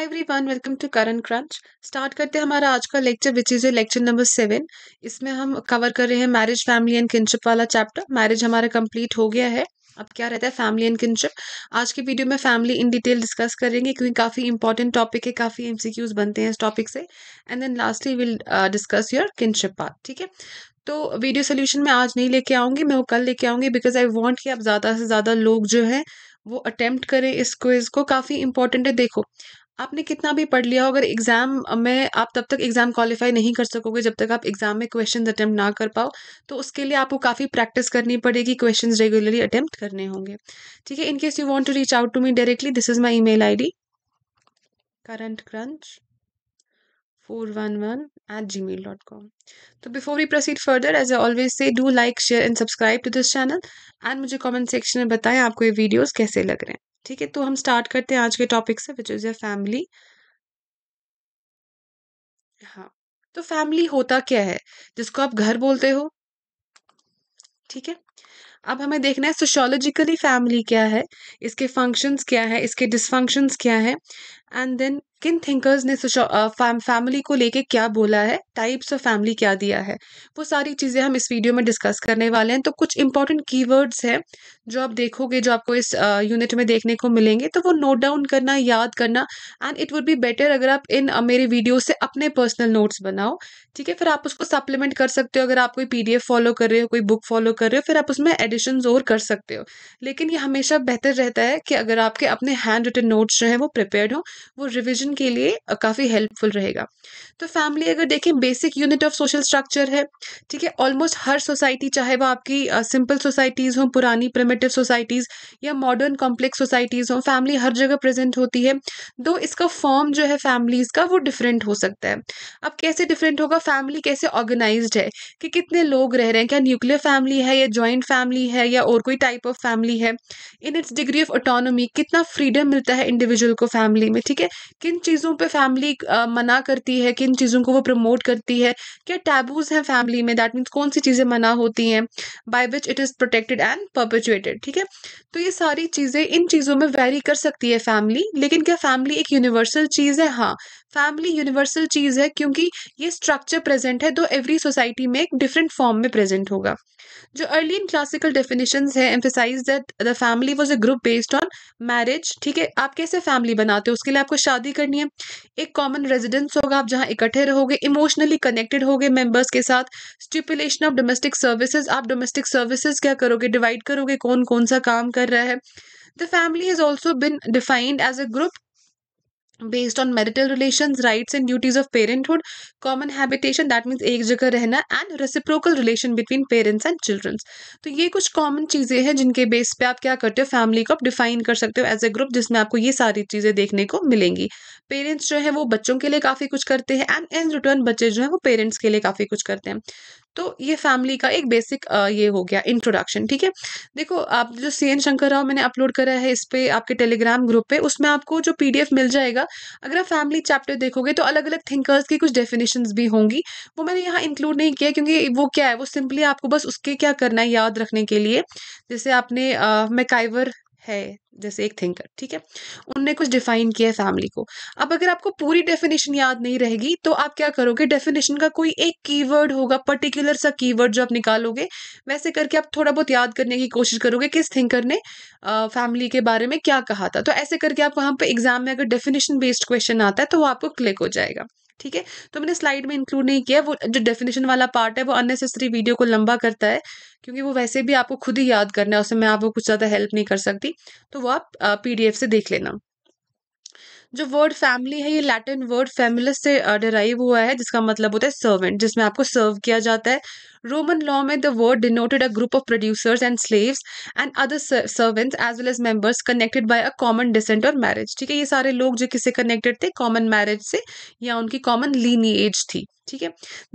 hi everyone welcome to current crunch start करते हैं हमारा आज का lecture which is lecture number seven इसमें हम कवर कर रहे हैं मैरिज फैमिली एंड किनशिप वाला चैप्टर मैरिज हमारा कंप्लीट हो गया है अब क्या रहता है फैमिली एंड किनशिप आज की वीडियो में फैमिली इन डिटेल डिस्कस करेंगे क्योंकि काफ़ी इंपॉर्टेंट टॉपिक है काफ़ी एमसीक्यूज बनते हैं इस टॉपिक से and then lastly will discuss your kinship part ठीक है तो वीडियो सोल्यूशन मैं आज नहीं लेके आऊँगी मैं वो कल लेके आऊँगी बिकॉज आई वॉन्ट कि आप ज़्यादा से ज़्यादा लोग जो है वो अटेम्प्ट करें इस क्विज को काफ़ी इंपॉर्टेंट है देखो आपने कितना भी पढ़ लिया हो अगर एग्ज़ाम में आप तब तक एग्ज़ाम क्वालिफाई नहीं कर सकोगे जब तक आप एग्ज़ाम में क्वेश्चन अटैम्प्ट ना कर पाओ तो उसके लिए आपको काफ़ी प्रैक्टिस करनी पड़ेगी क्वेश्चन रेगुलरली अटैम्प्ट करने होंगे ठीक है in case you want to reach out to me directly this is my email I D current crunch four one one eight Gmail dot com तो before we proceed further as always से do like share and subscribe to this channel and मुझे comment section में बताएं आपको ये videos कैसे लग रहे हैं ठीक है तो हम स्टार्ट करते हैं आज के टॉपिक से विच इज़ योर फैमिली हाँ तो फैमिली होता क्या है जिसको आप घर बोलते हो ठीक है अब हमें देखना है सोशोलॉजिकली फैमिली क्या है इसके फंक्शंस क्या है इसके डिसफंक्शंस क्या है एंड देन किन थिंकर्स ने फैमिली को लेके क्या बोला है टाइप्स ऑफ फैमिली क्या दिया है वो सारी चीज़ें हम इस वीडियो में डिस्कस करने वाले हैं तो कुछ इंपॉर्टेंट कीवर्ड्स हैं जो आप देखोगे जो आपको इस यूनिट में देखने को मिलेंगे तो वो नोट डाउन करना याद करना and it would be better अगर आप इन मेरे वीडियो से अपने पर्सनल नोट्स बनाओ ठीक है फिर आप उसको सप्लीमेंट कर सकते हो अगर आप कोई पी फॉलो कर रहे हो कोई बुक फॉलो कर रहे हो फिर आप उसमें एडिशन और कर सकते हो लेकिन ये हमेशा बेहतर रहता है कि अगर आपके अपने हैंड रिटन नोट्स जो हैं वो प्रिपेयर हों वो रिविजन कम्युनिकेशन के लिए काफ़ी हेल्पफुल रहेगा तो फैमिली अगर देखें basic unit of social structure है ठीक है ऑलमोस्ट हर सोसाइटी चाहे वो आपकी सिंपल सोसाइटीज़ हों पुरानी प्रमेटिव सोसाइटीज़ या मॉडर्न कॉम्प्लेक्स सोसाइटीज़ हों फैमिली हर जगह प्रेजेंट होती है दो इसका फॉर्म जो है फैमिलीज़ का वो डिफरेंट हो सकता है अब कैसे डिफरेंट होगा फैमिली कैसे ऑर्गेनाइज है कि कितने लोग रह रहे हैं क्या न्यूक्लियर फैमिली है या जॉइंट फैमिली है या और कोई टाइप ऑफ फैमिली है in its degree of autonomy कितना फ्रीडम मिलता है इंडिविजुअल को फैमिली में ठीक है किन चीज़ों पे फैमिली मना करती है किन चीज़ों को वो प्रमोट करती है क्या टैबूज हैं फैमिली में दैट मीन्स कौन सी चीज़ें मना होती हैं by which it is protected and perpetuated ठीक है तो ये सारी चीज़ें इन चीज़ों में वेरी कर सकती है फैमिली लेकिन क्या फैमिली एक यूनिवर्सल चीज़ है हाँ फैमिली यूनिवर्सल चीज़ है क्योंकि ये स्ट्रक्चर प्रेजेंट है तो एवरी सोसाइटी में एक डिफरेंट फॉर्म में प्रेजेंट होगा जो अर्ली इन क्लासिकल डेफिनेशन है emphasise that the family was a group based on marriage ठीक है आप कैसे फैमिली बनाते हो उसके लिए आपको शादी करनी है एक कॉमन रेजिडेंस होगा आप जहाँ इकट्ठे रहोगे इमोशनली कनेक्टेड होगे मेंबर्स के साथ स्टिपुलेशन ऑफ डोमेस्टिक सर्विसेज आप डोमेस्टिक सर्विसेज क्या करोगे डिवाइड करोगे कौन कौन सा काम कर रहा है the family has also been defined as a group based on marital relations rights and duties of parenthood common habitation that means एक जगह रहना and reciprocal relation between parents and children तो ये कुछ common चीज़ें हैं जिनके बेस पे आप क्या करते हो फैमिली को आप डिफाइन कर सकते हो एज ए ग्रुप जिसमें आपको ये सारी चीज़ें देखने को मिलेंगी पेरेंट्स जो है वो बच्चों के लिए काफ़ी कुछ करते हैं एंड इन रिटर्न बच्चे जो है वो पेरेंट्स के लिए काफ़ी कुछ करते हैं तो ये फैमिली का एक बेसिक ये हो गया इंट्रोडक्शन ठीक है देखो आप जो सी एन शंकर राव मैंने अपलोड करा है इस पर आपके टेलीग्राम ग्रुप पे उसमें आपको जो पी मिल जाएगा अगर आप फैमिली चैप्टर देखोगे तो अलग अलग थिंकर्स की कुछ डेफिनेशन भी होंगी वो मैंने यहाँ इंक्लूड नहीं किया क्योंकि वो क्या है वो सिंपली आपको बस उसके क्या करना है याद रखने के लिए जैसे आपने मैकाइवर है जैसे एक थिंकर ठीक है उनने कुछ डिफाइन किया है फैमिली को अब अगर आपको पूरी डेफिनेशन याद नहीं रहेगी तो आप क्या करोगे डेफिनेशन का कोई एक कीवर्ड होगा पर्टिकुलर सा कीवर्ड जो आप निकालोगे वैसे करके आप थोड़ा बहुत याद करने की कोशिश करोगे किस थिंकर ने फैमिली के बारे में क्या कहा था तो ऐसे करके आप वहाँ पर एग्जाम में अगर डेफिनेशन बेस्ड क्वेश्चन आता है तो वो आपको क्लिक हो जाएगा ठीक है तो मैंने स्लाइड में इंक्लूड नहीं किया वो जो डेफिनेशन वाला पार्ट है वो अननेसेसरी वीडियो को लंबा करता है क्योंकि वो वैसे भी आपको खुद ही याद करना है उसमें मैं आपको कुछ ज़्यादा हेल्प नहीं कर सकती तो वो आप पी से देख लेना जो वर्ड फैमिली है ये लैटिन वर्ड फैमिलस से डिराइव हुआ है जिसका मतलब होता है सर्वेंट जिसमें आपको सर्व किया जाता है रोमन लॉ में the word denoted a group of producers and slaves and other servants as well as members connected by a common descent और मैरिज ठीक है ये सारे लोग जो किसे कनेक्टेड थे कॉमन मैरिज से या उनकी कॉमन लीनी थी ठीक है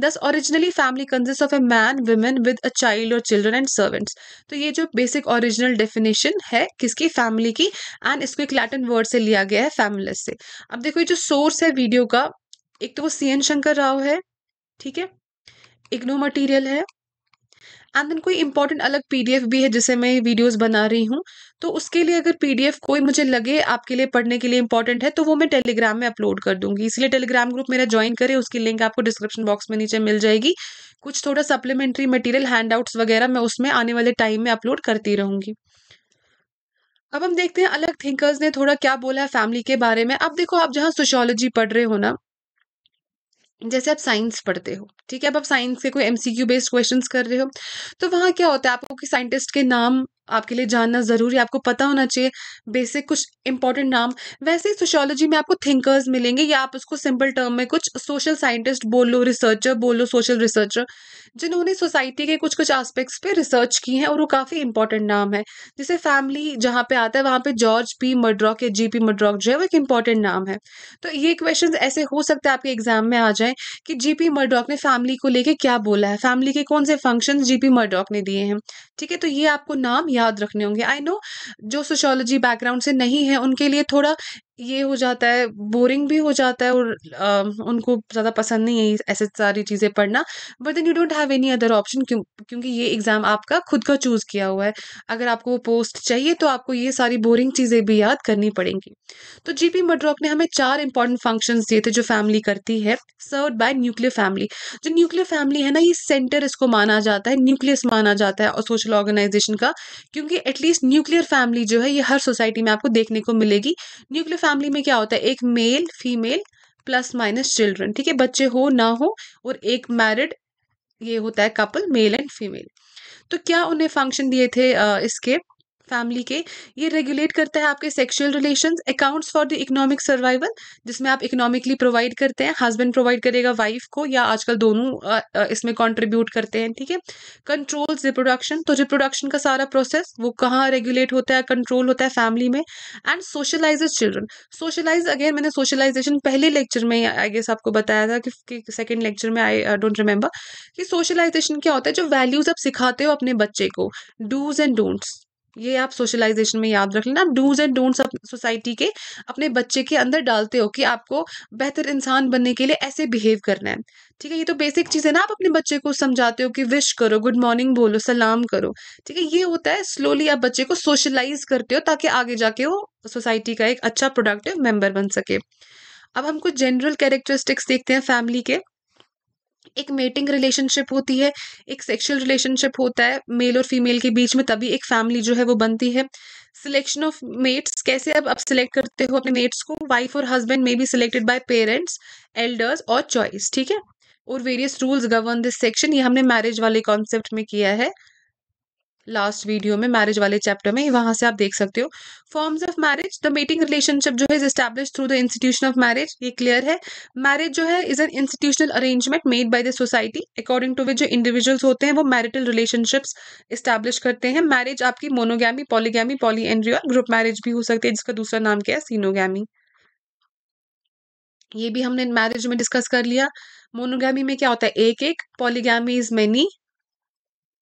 thus originally family consist of a man women with a child और चिल्ड्रन एंड सर्वेंट्स तो ये जो बेसिक ओरिजिनल डेफिनेशन है किसकी फैमिली की एंड इसको एक लैटिन वर्ड से लिया गया है फैमिलस से अब देखो ये जो सोर्स है वीडियो का एक तो वो सी एन शंकर राव है ठीक है इग्नो मटीरियल है एंड देन कोई इंपॉर्टेंट अलग पीडीएफ भी है जिसे मैं वीडियोस बना रही हूँ तो उसके लिए अगर पीडीएफ कोई मुझे लगे आपके लिए पढ़ने के लिए इंपॉर्टेंट है तो वो मैं टेलीग्राम में अपलोड कर दूंगी इसलिए टेलीग्राम ग्रुप मेरा ज्वाइन करें उसकी लिंक आपको डिस्क्रिप्शन बॉक्स में नीचे मिल जाएगी कुछ थोड़ा सप्लीमेंट्री मटेरियल हैंडआउट्स वगैरह मैं उसमें आने वाले टाइम में अपलोड करती रहूँगी अब हम देखते हैं अलग थिंकर्स ने थोड़ा क्या बोला है फैमिली के बारे में अब देखो आप जहाँ सोशोलॉजी पढ़ रहे हो ना जैसे आप साइंस पढ़ते हो ठीक है अब आप साइंस के कोई एमसीक्यू बेस्ड क्वेश्चंस कर रहे हो तो वहाँ क्या होता है आपको कि साइंटिस्ट के नाम आपके लिए जानना ज़रूरी है आपको पता होना चाहिए बेसिक कुछ इंपॉर्टेंट नाम वैसे ही सोशोलॉजी में आपको थिंकर्स मिलेंगे या आप उसको सिंपल टर्म में कुछ सोशल साइंटिस्ट बोलो रिसर्चर बोलो सोशल रिसर्चर जिन्होंने सोसाइटी के कुछ कुछ एस्पेक्ट्स पे रिसर्च की है और वो काफ़ी इंपॉर्टेंट नाम है जैसे फैमिली जहाँ पे आता है वहाँ पे जॉर्ज पी मड्रॉक या जी पी मड्रॉक जो है वो एक इंपॉर्टेंट नाम है तो ये क्वेश्चन ऐसे हो सकते हैं आपके एग्जाम में आ जाए कि जी पी मड्रॉक ने फैमिली को लेके क्या बोला है फैमिली के कौन से फंक्शन जी पी मड्रॉक ने दिए हैं ठीक है तो ये आपको नाम याद रखने होंगे आई नो जो सोशोलॉजी बैकग्राउंड से नहीं है उनके लिए थोड़ा ये हो जाता है बोरिंग भी हो जाता है और uh, उनको ज़्यादा पसंद नहीं है ऐसे सारी चीज़ें पढ़ना but then you don't have any other option क्यों क्योंकि ये एग्ज़ाम आपका खुद का चूज़ किया हुआ है अगर आपको वो पोस्ट चाहिए तो आपको ये सारी बोरिंग चीज़ें भी याद करनी पड़ेंगी तो जी पी मड्रॉक ने हमें चार इंपॉर्टेंट फंक्शन दिए थे जो फैमिली करती है सर्व बाय न्यूक्लियर फैमिली जो न्यूक्लियर फैमिली है ना ये सेंटर इसको माना जाता है न्यूक्लियस माना जाता है और सोशल ऑर्गेनाइजेशन का क्योंकि एटलीस्ट न्यूक्लियर फैमिली जो है ये हर सोसाइटी में आपको देखने को मिलेगी न्यूक्लियर फैमिली में क्या होता है एक male female plus minus children ठीक है बच्चे हो ना हो और एक मैरिड ये होता है कपल मेल एंड फीमेल तो क्या उन्हें फंक्शन दिए थे इसके फैमिली के ये रेगुलेट करता है आपके sexual relation accounts for the economic survival जिसमें आप इकोनॉमिकली प्रोवाइड करते हैं हस्बैंड प्रोवाइड करेगा वाइफ को या आजकल दोनों इसमें कंट्रीब्यूट करते हैं ठीक है कंट्रोल्स रिप्रोडक्शन तो रिप्रोडक्शन का सारा प्रोसेस वो कहाँ रेगुलेट होता है कंट्रोल होता है फैमिली में and socialise children socialise again मैंने सोशलाइजेशन पहले लेक्चर में आई गेस आपको बताया था कि सेकेंड लेक्चर में आई डोंट रिमेंबर कि सोशलाइजेशन क्या होता है जो वैल्यूज आप सिखाते हो अपने बच्चे को डूज एंड डोंट्स ये आप सोशलाइजेशन में याद रख लेना आप डूज एंड डोंट्स सोसाइटी के अपने बच्चे के अंदर डालते हो कि आपको बेहतर इंसान बनने के लिए ऐसे बिहेव करना है ठीक है ये तो बेसिक चीज़ है ना आप अपने बच्चे को समझाते हो कि विश करो गुड मॉर्निंग बोलो सलाम करो ठीक है ये होता है स्लोली आप बच्चे को सोशलाइज करते हो ताकि आगे जाके वो सोसाइटी का एक अच्छा प्रोडक्टिव मेम्बर बन सके अब हम कुछ जनरल कैरेक्टरिस्टिक्स देखते हैं फैमिली के एक मेटिंग रिलेशनशिप होती है एक सेक्शुअल रिलेशनशिप होता है मेल और फीमेल के बीच में तभी एक फैमिली जो है वो बनती है सिलेक्शन ऑफ मेट्स कैसे अब आप सिलेक्ट करते हो अपने मेट्स को वाइफ और husband may be selected by parents elders और चॉइस ठीक है और various rules govern this section ये हमने मैरिज वाले कॉन्सेप्ट में किया है लास्ट वीडियो में मैरिज वाले चैप्टर में वहां से आप देख सकते हो forms of marriage the mating relationship जो है is establish through the institution of marriage ये क्लियर है मैरिज जो है is an institutional arrangement made by the society according to which जो इंडिविजुअल्स होते हैं वो मैरिटल रिलेशनशिप्स इस्टेब्लिश करते हैं मैरिज आपकी मोनोगैमी पॉलीगैमी पॉली एंड्री और ग्रुप मैरिज भी हो सकती है जिसका दूसरा नाम क्या है सीनोगैमी ये भी हमने मैरिज में डिस्कस कर लिया मोनोगैमी में क्या होता है एक एक पॉलीगैमी इज मेनी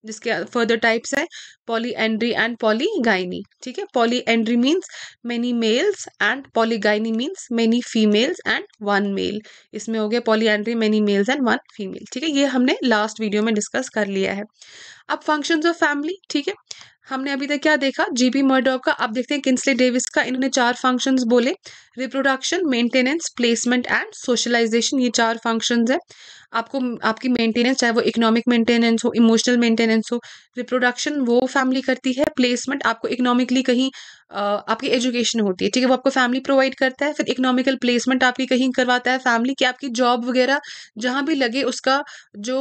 जिसके फर्दर टाइप्स है polyandry and polygyny ठीक है polyandry means many males and polygyny means many females and one male इसमें हो गया andry many males and one female ठीक है ये हमने लास्ट वीडियो में डिस्कस कर लिया है अब फंक्शंस ऑफ फैमिली ठीक है हमने अभी तक क्या देखा जीपी मर्डॉक का आप देखते हैं किन्सले डेविस का इन्होंने चार फंक्शंस बोले reproduction maintenance placement and socialisation ये चार फंक्शंस है आपको आपकी मेंटेनेंस चाहे वो इकोनॉमिक मेंटेनेंस हो इमोशनल मेंटेनेंस हो रिप्रोडक्शन वो फैमिली करती है प्लेसमेंट आपको इकोनॉमिकली कहीं आपकी एजुकेशन होती है ठीक है वो आपको फैमिली प्रोवाइड करता है फिर इकोनॉमिकल प्लेसमेंट आपकी कहीं करवाता है फैमिली की आपकी जॉब वगैरह जहाँ भी लगे उसका जो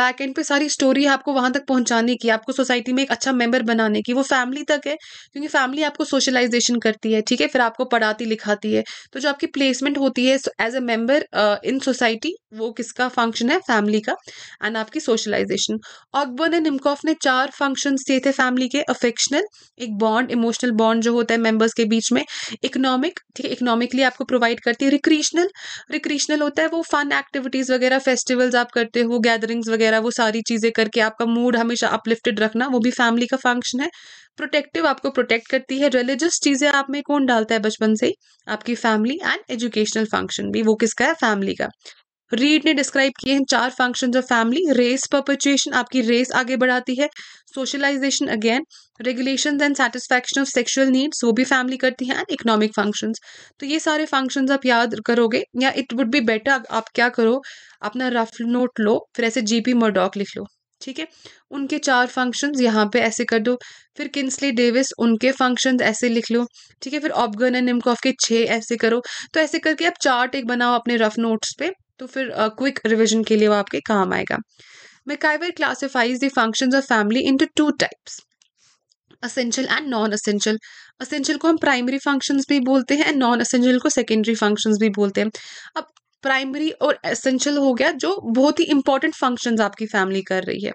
बैक एंड पे सारी स्टोरी है आपको वहाँ तक पहुँचाने की आपको सोसाइटी में एक अच्छा मेम्बर बनाने की वो फैमिली तक है क्योंकि फैमिली आपको सोशलाइजेशन करती है ठीक है फिर आपको पढ़ाती लिखाती है तो जो आपकी प्लेसमेंट होती है as a member in society वो किसका फंक्शन है फैमिली का एंड आपकी सोशलाइजेशन ऑकबर्न एंड निमकॉफ ने चार फंक्शंस दिए थे फैमिली के अफेक्शनल एक बॉन्ड इमोशनल बॉन्ड बॉन्ड जो होता है मेंबर्स के बीच में इकोनॉमिक ठीक है इकोनॉमिकली आपको प्रोवाइड करती है रिक्रिएशनल रिक्रिएशनल होता है वो फन एक्टिविटीज़ वगैरह फेस्टिवल्स आप करते हो गैदरिंग्स वगैरह वो सारी चीज़ें करके आपका मूड हमेशा अपलिफ्टेड रखना वो भी फैमिली का फंक्शन है प्रोटेक्टिव आपको प्रोटेक्ट करती है रिलीजियस चीज़ें आप में कौन डालता है बचपन से ही आपकी फैमिली एंड एजुकेशनल फंक्शन भी वो किसका है फैमिली का रीड ने डिस्क्राइब किए हैं चार function of family race perpetuation आपकी रेस आगे बढ़ाती है socialization again regulation and satisfaction of sexual needs वो भी फैमिली करती हैं एंड इकोनॉमिक फंक्शन तो ये सारे फंक्शन आप याद करोगे या इट वुड बी बेटर आप क्या करो अपना रफ नोट लो फिर ऐसे जी पी मोडॉक लिख लो ठीक है उनके चार फंक्शंस यहाँ पे ऐसे कर दो फिर किन्सली डेविस उनके फंक्शंस ऐसे लिख लो ठीक है फिर ऑबगन एंड निमकॉफ के छः ऐसे करो तो ऐसे करके आप चार्ट एक बनाओ अपने रफ नोट्स पे तो फिर क्विक uh, रिविजन के लिए वो आपके काम आएगा MacIver classifies the functions of family into two types essential and non essential essential को हम प्राइमरी फंक्शंस भी बोलते हैं एंड नॉन असेंशियल को सेकेंडरी फंक्शंस भी बोलते हैं अब प्राइमरी और एसेंशियल हो गया जो बहुत ही इंपॉर्टेंट फंक्शंस आपकी फैमिली कर रही है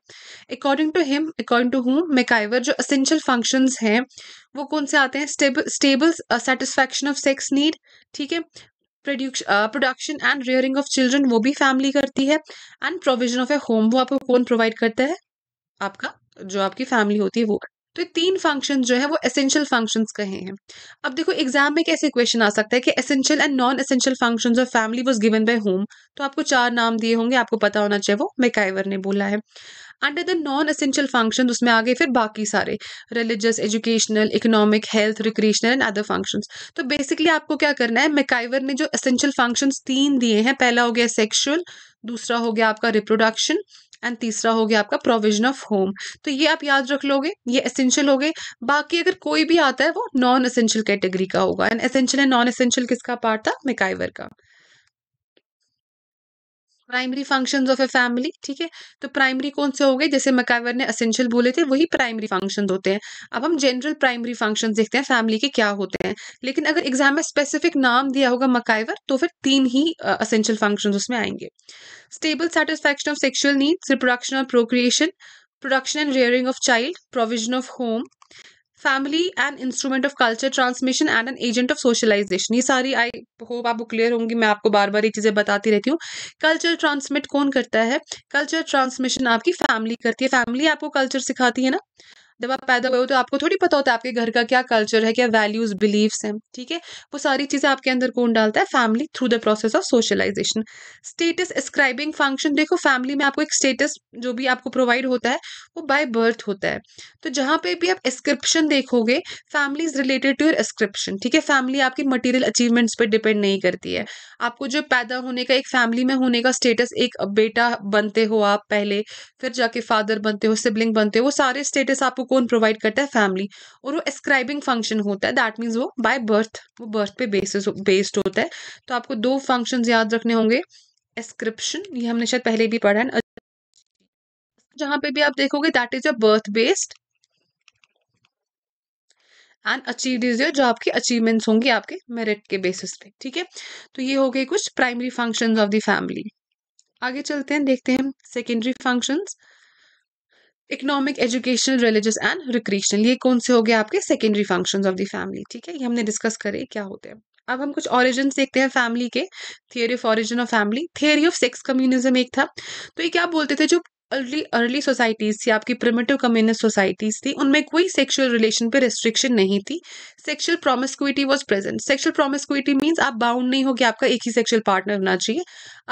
according to him according to whom MacIver जो असेंशियल फंक्शंस हैं वो कौन से आते हैं stable stable satisfaction of sex need ठीक है production and rearing of children वो भी फैमिली करती है and provision of a home वो आपको कौन प्रोवाइड करता है आपका जो आपकी फैमिली होती है वो तो ये तीन फंक्शन जो है वो एसेंशियल फंक्शन कहे हैं अब देखो एग्जाम में कैसे क्वेश्चन आ सकता है कि essential and non essential function of family was given by home तो आपको चार नाम दिए होंगे आपको पता होना चाहिए वो मेकाइवर ने बोला है under the non essential function उसमें आ गए फिर बाकी सारे religious educational economic health recreational and other functions तो बेसिकली आपको क्या करना है मेकाइवर ने जो असेंशियल फंक्शंस तीन दिए हैं पहला हो गया सेक्शुअल दूसरा हो गया आपका रिप्रोडक्शन एंड तीसरा हो गया आपका प्रोविजन ऑफ होम तो ये आप याद रख लोगे ये एसेंशियल हो गए बाकी अगर कोई भी आता है वो नॉन असेंशियल कैटेगरी का होगा and essential and non essential किसका पार्ट था मेकाइवर का primary functions of a family ठीक है तो प्राइमरी कौन से हो गए जैसे मकावर ने असेंशियल बोले थे वही प्राइमरी फंक्शन होते हैं अब हम जनरल प्राइमरी फंक्शन देखते हैं फैमिली के क्या होते हैं लेकिन अगर एग्जाम में स्पेसिफिक नाम दिया होगा मकाइवर तो फिर तीन ही असेंशियल फंक्शन उसमें आएंगे stable satisfaction of sexual needs reproduction और procreation production and rearing of child provision of home family and instrument of culture transmission and an agent of socialization ये सारी आई होप आपको क्लियर होंगी मैं आपको बार बार ये चीज़ें बताती रहती हूँ कल्चर ट्रांसमिट कौन करता है कल्चर ट्रांसमिशन आपकी फैमिली करती है फैमिली आपको कल्चर सिखाती है ना जब आप पैदा हुए हो तो आपको थोड़ी पता होता है आपके घर का क्या कल्चर है क्या वैल्यूज बिलीव्स हैं ठीक है वो सारी चीज़ें आपके अंदर कौन डालता है family through the process of socialization status ascribing function देखो फैमिली में आपको एक स्टेटस जो भी आपको प्रोवाइड होता है वो बाय बर्थ होता है तो जहां पे भी आप एस्क्रिप्शन देखोगे family is related to your ascription ठीक है फैमिली आपकी मटेरियल अचीवमेंट्स पर डिपेंड नहीं करती है आपको जो पैदा होने का एक फैमिली में होने का स्टेटस एक बेटा बनते हो आप पहले फिर जाके फादर बनते हो सिबलिंग बनते हो वो सारे स्टेटस आपको कौन प्रोवाइड करता है फैमिली और वो एस्क्राइबिंग फंक्शन होता है दैट मीन्स वो बाय बर्थ वो बर्थ पे बेसिस बेस्ड होता है तो आपको दो फंक्शन याद रखने होंगे एस्क्रिप्शन ये हमने शायद पहले भी पढ़ा है जहां पे भी आप देखोगे that is a birth based and achieve is your जो आपकी अचीवमेंट्स होंगी आपके मेरिट के बेसिस पे ठीक है तो ये हो गए कुछ primary functions of the family आगे चलते हैं देखते हैं secondary functions economic educational religious and recreational ये कौन से हो गए आपके secondary functions of the family ठीक है ये हमने डिस्कस करे क्या होते हैं अब हम कुछ ऑरिजिन देखते हैं फैमिली के theory of origin of family theory of sex communism एक था तो ये क्या बोलते थे जो अर्ली अर्ली सोसाइटीज़ थी आपकी प्रिमेटिव कम्युनिस्ट सोसाइटीज़ थी उनमें कोई सेक्सुअल रिलेशन पे रिस्ट्रिक्शन नहीं थी sexual promiscuity was present sexual promiscuity means आप बाउंड नहीं हो कि आपका एक ही सेक्सुअल पार्टनर होना चाहिए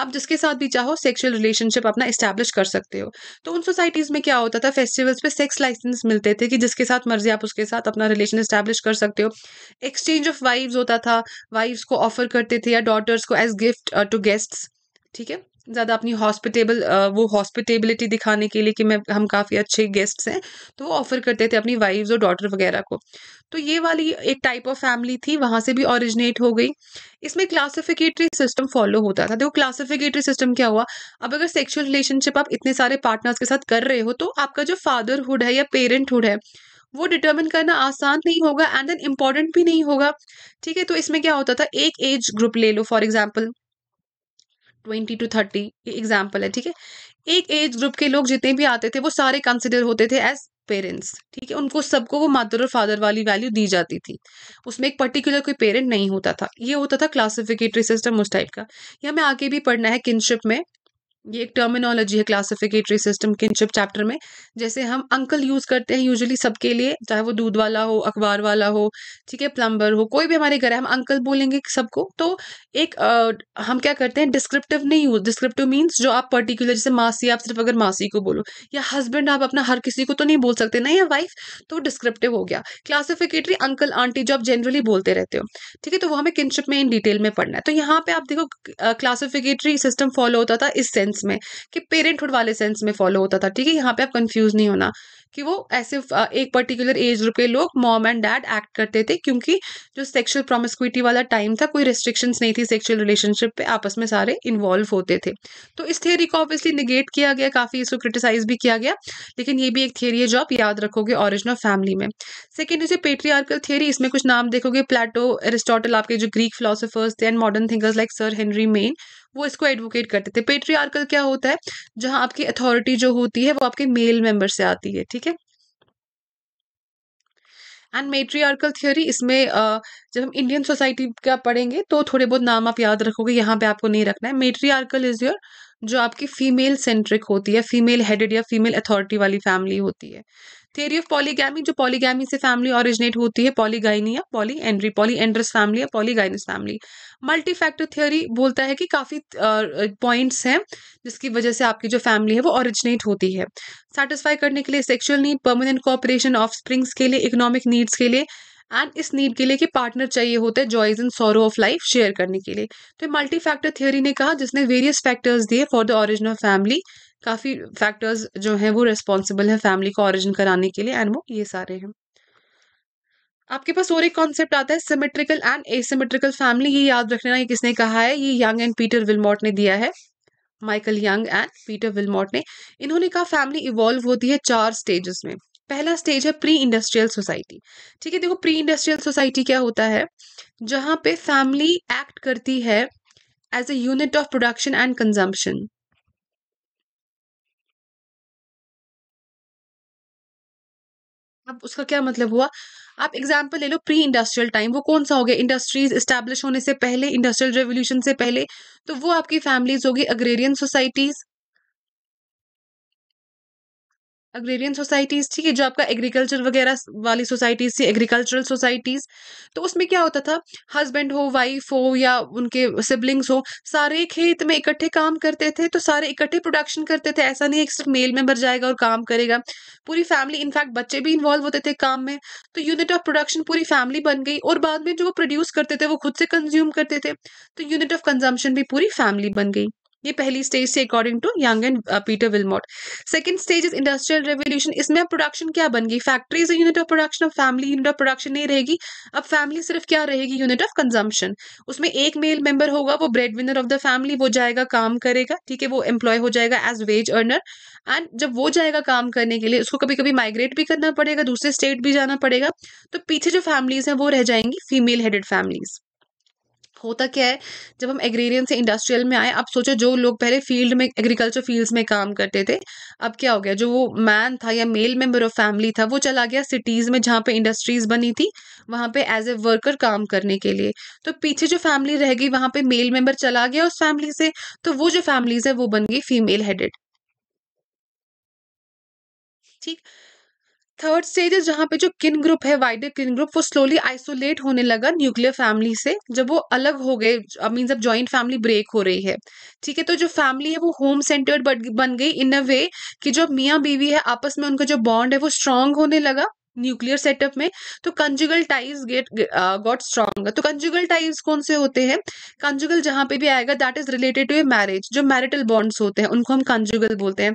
आप जिसके साथ भी चाहो सेक्सुअल रिलेशनशिप अपना इस्टेब्लिश कर सकते हो तो उन सोसाइटीज़ में क्या होता था फेस्टिवल्स पे सेक्स लाइसेंस मिलते थे कि जिसके साथ मर्जी आप उसके साथ अपना रिलेशन इस्टेब्लिश कर सकते हो एक्सचेंज ऑफ वाइव्स होता था वाइव्स को ऑफर करते थे या डॉटर्स को एज गिफ्ट टू गेस्ट्स ठीक है ज़्यादा अपनी हॉस्पिटेबल वो हॉस्पिटेबिलिटी दिखाने के लिए कि मैं हम काफ़ी अच्छे गेस्ट्स हैं तो वो ऑफ़र करते थे अपनी वाइफ्स और डॉटर वगैरह को तो ये वाली एक टाइप ऑफ फैमिली थी वहाँ से भी ऑरिजिनेट हो गई इसमें क्लासिफिकेटरी सिस्टम फॉलो होता था देखो क्लासिफिकेटरी सिस्टम क्या हुआ अब अगर सेक्शुअल रिलेशनशिप आप इतने सारे पार्टनर्स के साथ कर रहे हो तो आपका जो फादरहुड है या पेरेंटहुड है वो डिटर्मिन करना आसान नहीं होगा एंड देन इम्पॉर्टेंट भी नहीं होगा ठीक है तो इसमें क्या होता था एक एज ग्रुप ले लो for example twenty to thirty ये एग्जाम्पल है ठीक है एक एज ग्रुप के लोग जितने भी आते थे वो सारे कंसिडर होते थे एज पेरेंट्स ठीक है उनको सबको वो मदर और फादर वाली वैल्यू दी जाती थी उसमें एक पर्टिकुलर कोई पेरेंट नहीं होता था ये होता था क्लासिफिकेटरी सिस्टम उस टाइप का ये हमें आगे भी पढ़ना है किनशिप में ये एक टर्मिनोलॉजी है क्लासिफिकेटरी सिस्टम किनशिप चैप्टर में जैसे हम अंकल यूज़ करते हैं यूजुअली सबके लिए चाहे वो दूध वाला हो अखबार वाला हो ठीक है प्लम्बर हो कोई भी हमारे घर है हम अंकल बोलेंगे सबको तो एक आ, हम क्या करते हैं डिस्क्रिप्टिव नहीं यूज डिस्क्रिप्टिव मीन्स जो आप पर्टिकुलर जैसे मासी आप सिर्फ अगर मासी को बोलो या हस्बैंड आप अपना हर किसी को तो नहीं बोल सकते ना या वाइफ तो डिस्क्रिप्टिव हो गया क्लासिफिकेटरी अंकल आंटी जो आप जनरली बोलते रहते हो ठीक है तो वो हमें किनशिप में इन डिटेल में पढ़ना है तो यहाँ पे आप देखो क्लासिफिकेटरी सिस्टम फॉलो होता था इस सेंस सेंस में कि पेरेंटहुड वाले सेंस में फॉलो होता था ठीक है यहाँ पे आप कंफ्यूज नहीं होना कि वो ऐसे एक पर्टिकुलर एज ग्रुप के लोग मॉम एंड डैड एक्ट करते थे क्योंकि जो सेक्सुअल प्रोमिस्क्विटी वाला टाइम था कोई रिस्ट्रिक्शंस नहीं थी सेक्सुअल रिलेशनशिप पे आपस में सारे इन्वॉल्व होते थे तो इस थियरी को ऑब्वियसली निगेट किया गया काफ़ी इसको क्रिटिसाइज भी किया गया लेकिन ये भी एक थियरी है जो आप याद रखोगे ओरिजिनल फैमिली में सेकेंड इसे पेट्रियार्कल थियरी इसमें कुछ नाम देखोगे प्लेटो एरिस्टोटल आपके जो ग्रीक फिलोसफर्स थे and modern thinkers like sir Henry Maine वो इसको एडवोकेट करते थे पेट्रियार्कल क्या होता है जहां आपकी अथॉरिटी जो होती है वो आपके मेल मेंबर से आती है ठीक है एंड मेट्रियार्कल थियोरी इसमें जब हम इंडियन सोसाइटी का पढ़ेंगे तो थोड़े बहुत नाम आप याद रखोगे यहाँ पे आपको नहीं रखना है मेट्रियार्कल इज योर जो आपकी फीमेल सेंट्रिक होती है फीमेल हेडेड या फीमेल अथॉरिटी वाली फैमिली होती है थियरी ऑफ पॉलीगैमी जो पॉलीगैमी से फैमिली ऑरिजिनेट होती है polygynia polyandry polyandrous family या polygynous family multi factor theory बोलता है कि काफ़ी पॉइंट्स हैं जिसकी वजह से आपकी जो फैमिली है वो ऑरिजिनेट होती है सेटिस्फाई करने के लिए sexual need permanent cooperation offsprings के लिए इकोनॉमिक नीड्स के लिए एंड इस नीड के लिए कि पार्टनर चाहिए होता है joys and sorrow of life share करने के लिए तो मल्टी फैक्टर थियोरी ने कहा जिसने वेरियस फैक्टर्स दिए फॉर द ऑरिजिनल फैमिली काफ़ी फैक्टर्स जो हैं वो रिस्पॉन्सिबल है फैमिली का ऑरिजिन कराने के लिए एंड वो ये सारे हैं आपके पास और एक कॉन्सेप्ट आता है सिमेट्रिकल एंड एसिमेट्रिकल फैमिली ये याद रखना ये किसने कहा है ये यंग एंड पीटर विलमॉट ने दिया है Michael Young and Peter Willmott ने इन्होंने कहा फैमिली इवॉल्व होती है चार स्टेजेस में पहला स्टेज है प्री इंडस्ट्रियल सोसाइटी ठीक है देखो प्री इंडस्ट्रियल सोसाइटी क्या होता है जहाँ पे फैमिली एक्ट करती है as a unit of production and consumption अब उसका क्या मतलब हुआ आप एग्जाम्पल ले लो प्री इंडस्ट्रियल टाइम वो कौन सा हो गया इंडस्ट्रीज इस्टेब्लिश होने से पहले इंडस्ट्रियल रेवोल्यूशन से पहले तो वो आपकी फैमिलीज होगी अग्रेरियन सोसाइटीज़ अग्रेरियन सोसाइटीज़ ठीक है जो आपका एग्रीकल्चर वगैरह वाली सोसाइटीज़ थी एग्रीकल्चरल सोसाइटीज़ तो उसमें क्या होता था हस्बैंड हो वाइफ हो या उनके सिबलिंग्स हो सारे खेत में इकट्ठे काम करते थे तो सारे इकट्ठे प्रोडक्शन करते थे ऐसा नहीं है सिर्फ मेल मेंबर जाएगा और काम करेगा पूरी फैमिली इनफैक्ट बच्चे भी इन्वॉल्व होते थे काम में तो यूनिट ऑफ प्रोडक्शन पूरी फैमिली बन गई और बाद में जो वो प्रोड्यूस करते थे वो खुद से कंज्यूम करते थे तो यूनिट ऑफ कंजम्पशन भी पूरी फैमिली बन गई ये पहली स्टेज थी according to Young and Peter Willmott second stage is industrial revolution इसमें अब प्रोडक्शन क्या बन गई factories unit of production of family unit of production नहीं रहेगी अब फैमिली सिर्फ क्या रहेगी यूनिट ऑफ कंजम्पशन उसमें एक मेल मेंबर होगा वो bread winner of the family वो जाएगा काम करेगा ठीक है वो एम्प्लॉय हो जाएगा एज वेज अर्नर एंड जब वो जाएगा काम करने के लिए उसको कभी कभी माइग्रेट भी करना पड़ेगा दूसरे स्टेट भी जाना पड़ेगा तो पीछे जो फैमिलीज हैं वो रह जाएंगी फीमेल हेडेड फैमिलीज़ होता क्या है जब हम एग्रीरियन से इंडस्ट्रियल में आए अब सोचो जो लोग पहले फील्ड में एग्रीकल्चर फील्ड्स में काम करते थे अब क्या हो गया जो वो मैन था या मेल मेंबर ऑफ फैमिली था वो चला गया सिटीज़ में जहाँ पे इंडस्ट्रीज़ बनी थी वहाँ पे एज ए वर्कर काम करने के लिए तो पीछे जो फैमिली रह गई वहाँ पे मेल मेंबर चला गया उस फैमिली से तो वो जो फैमिलीज है वो बन गई फीमेल हेडेड ठीक थर्ड स्टेज है जहाँ पे जो किन ग्रुप है वाइडर किन ग्रुप वो स्लोली आइसोलेट होने लगा न्यूक्लियर फैमिली से जब वो अलग हो गए मीन अब जॉइंट फैमिली ब्रेक हो रही है ठीक है तो जो फैमिली है वो होम सेंटर्ड बन गई इन अ वे कि जो मियाँ बीवी है आपस में उनका जो बॉन्ड है वो स्ट्रांग होने लगा न्यूक्लियर सेटअप में तो conjugal ties get got strong तो कंजुगल टाइज कौन से होते हैं कंजुगल जहां पे भी आएगा that is related to a marriage जो मैरिटल बॉन्ड्स होते हैं उनको हम कंजुगल बोलते हैं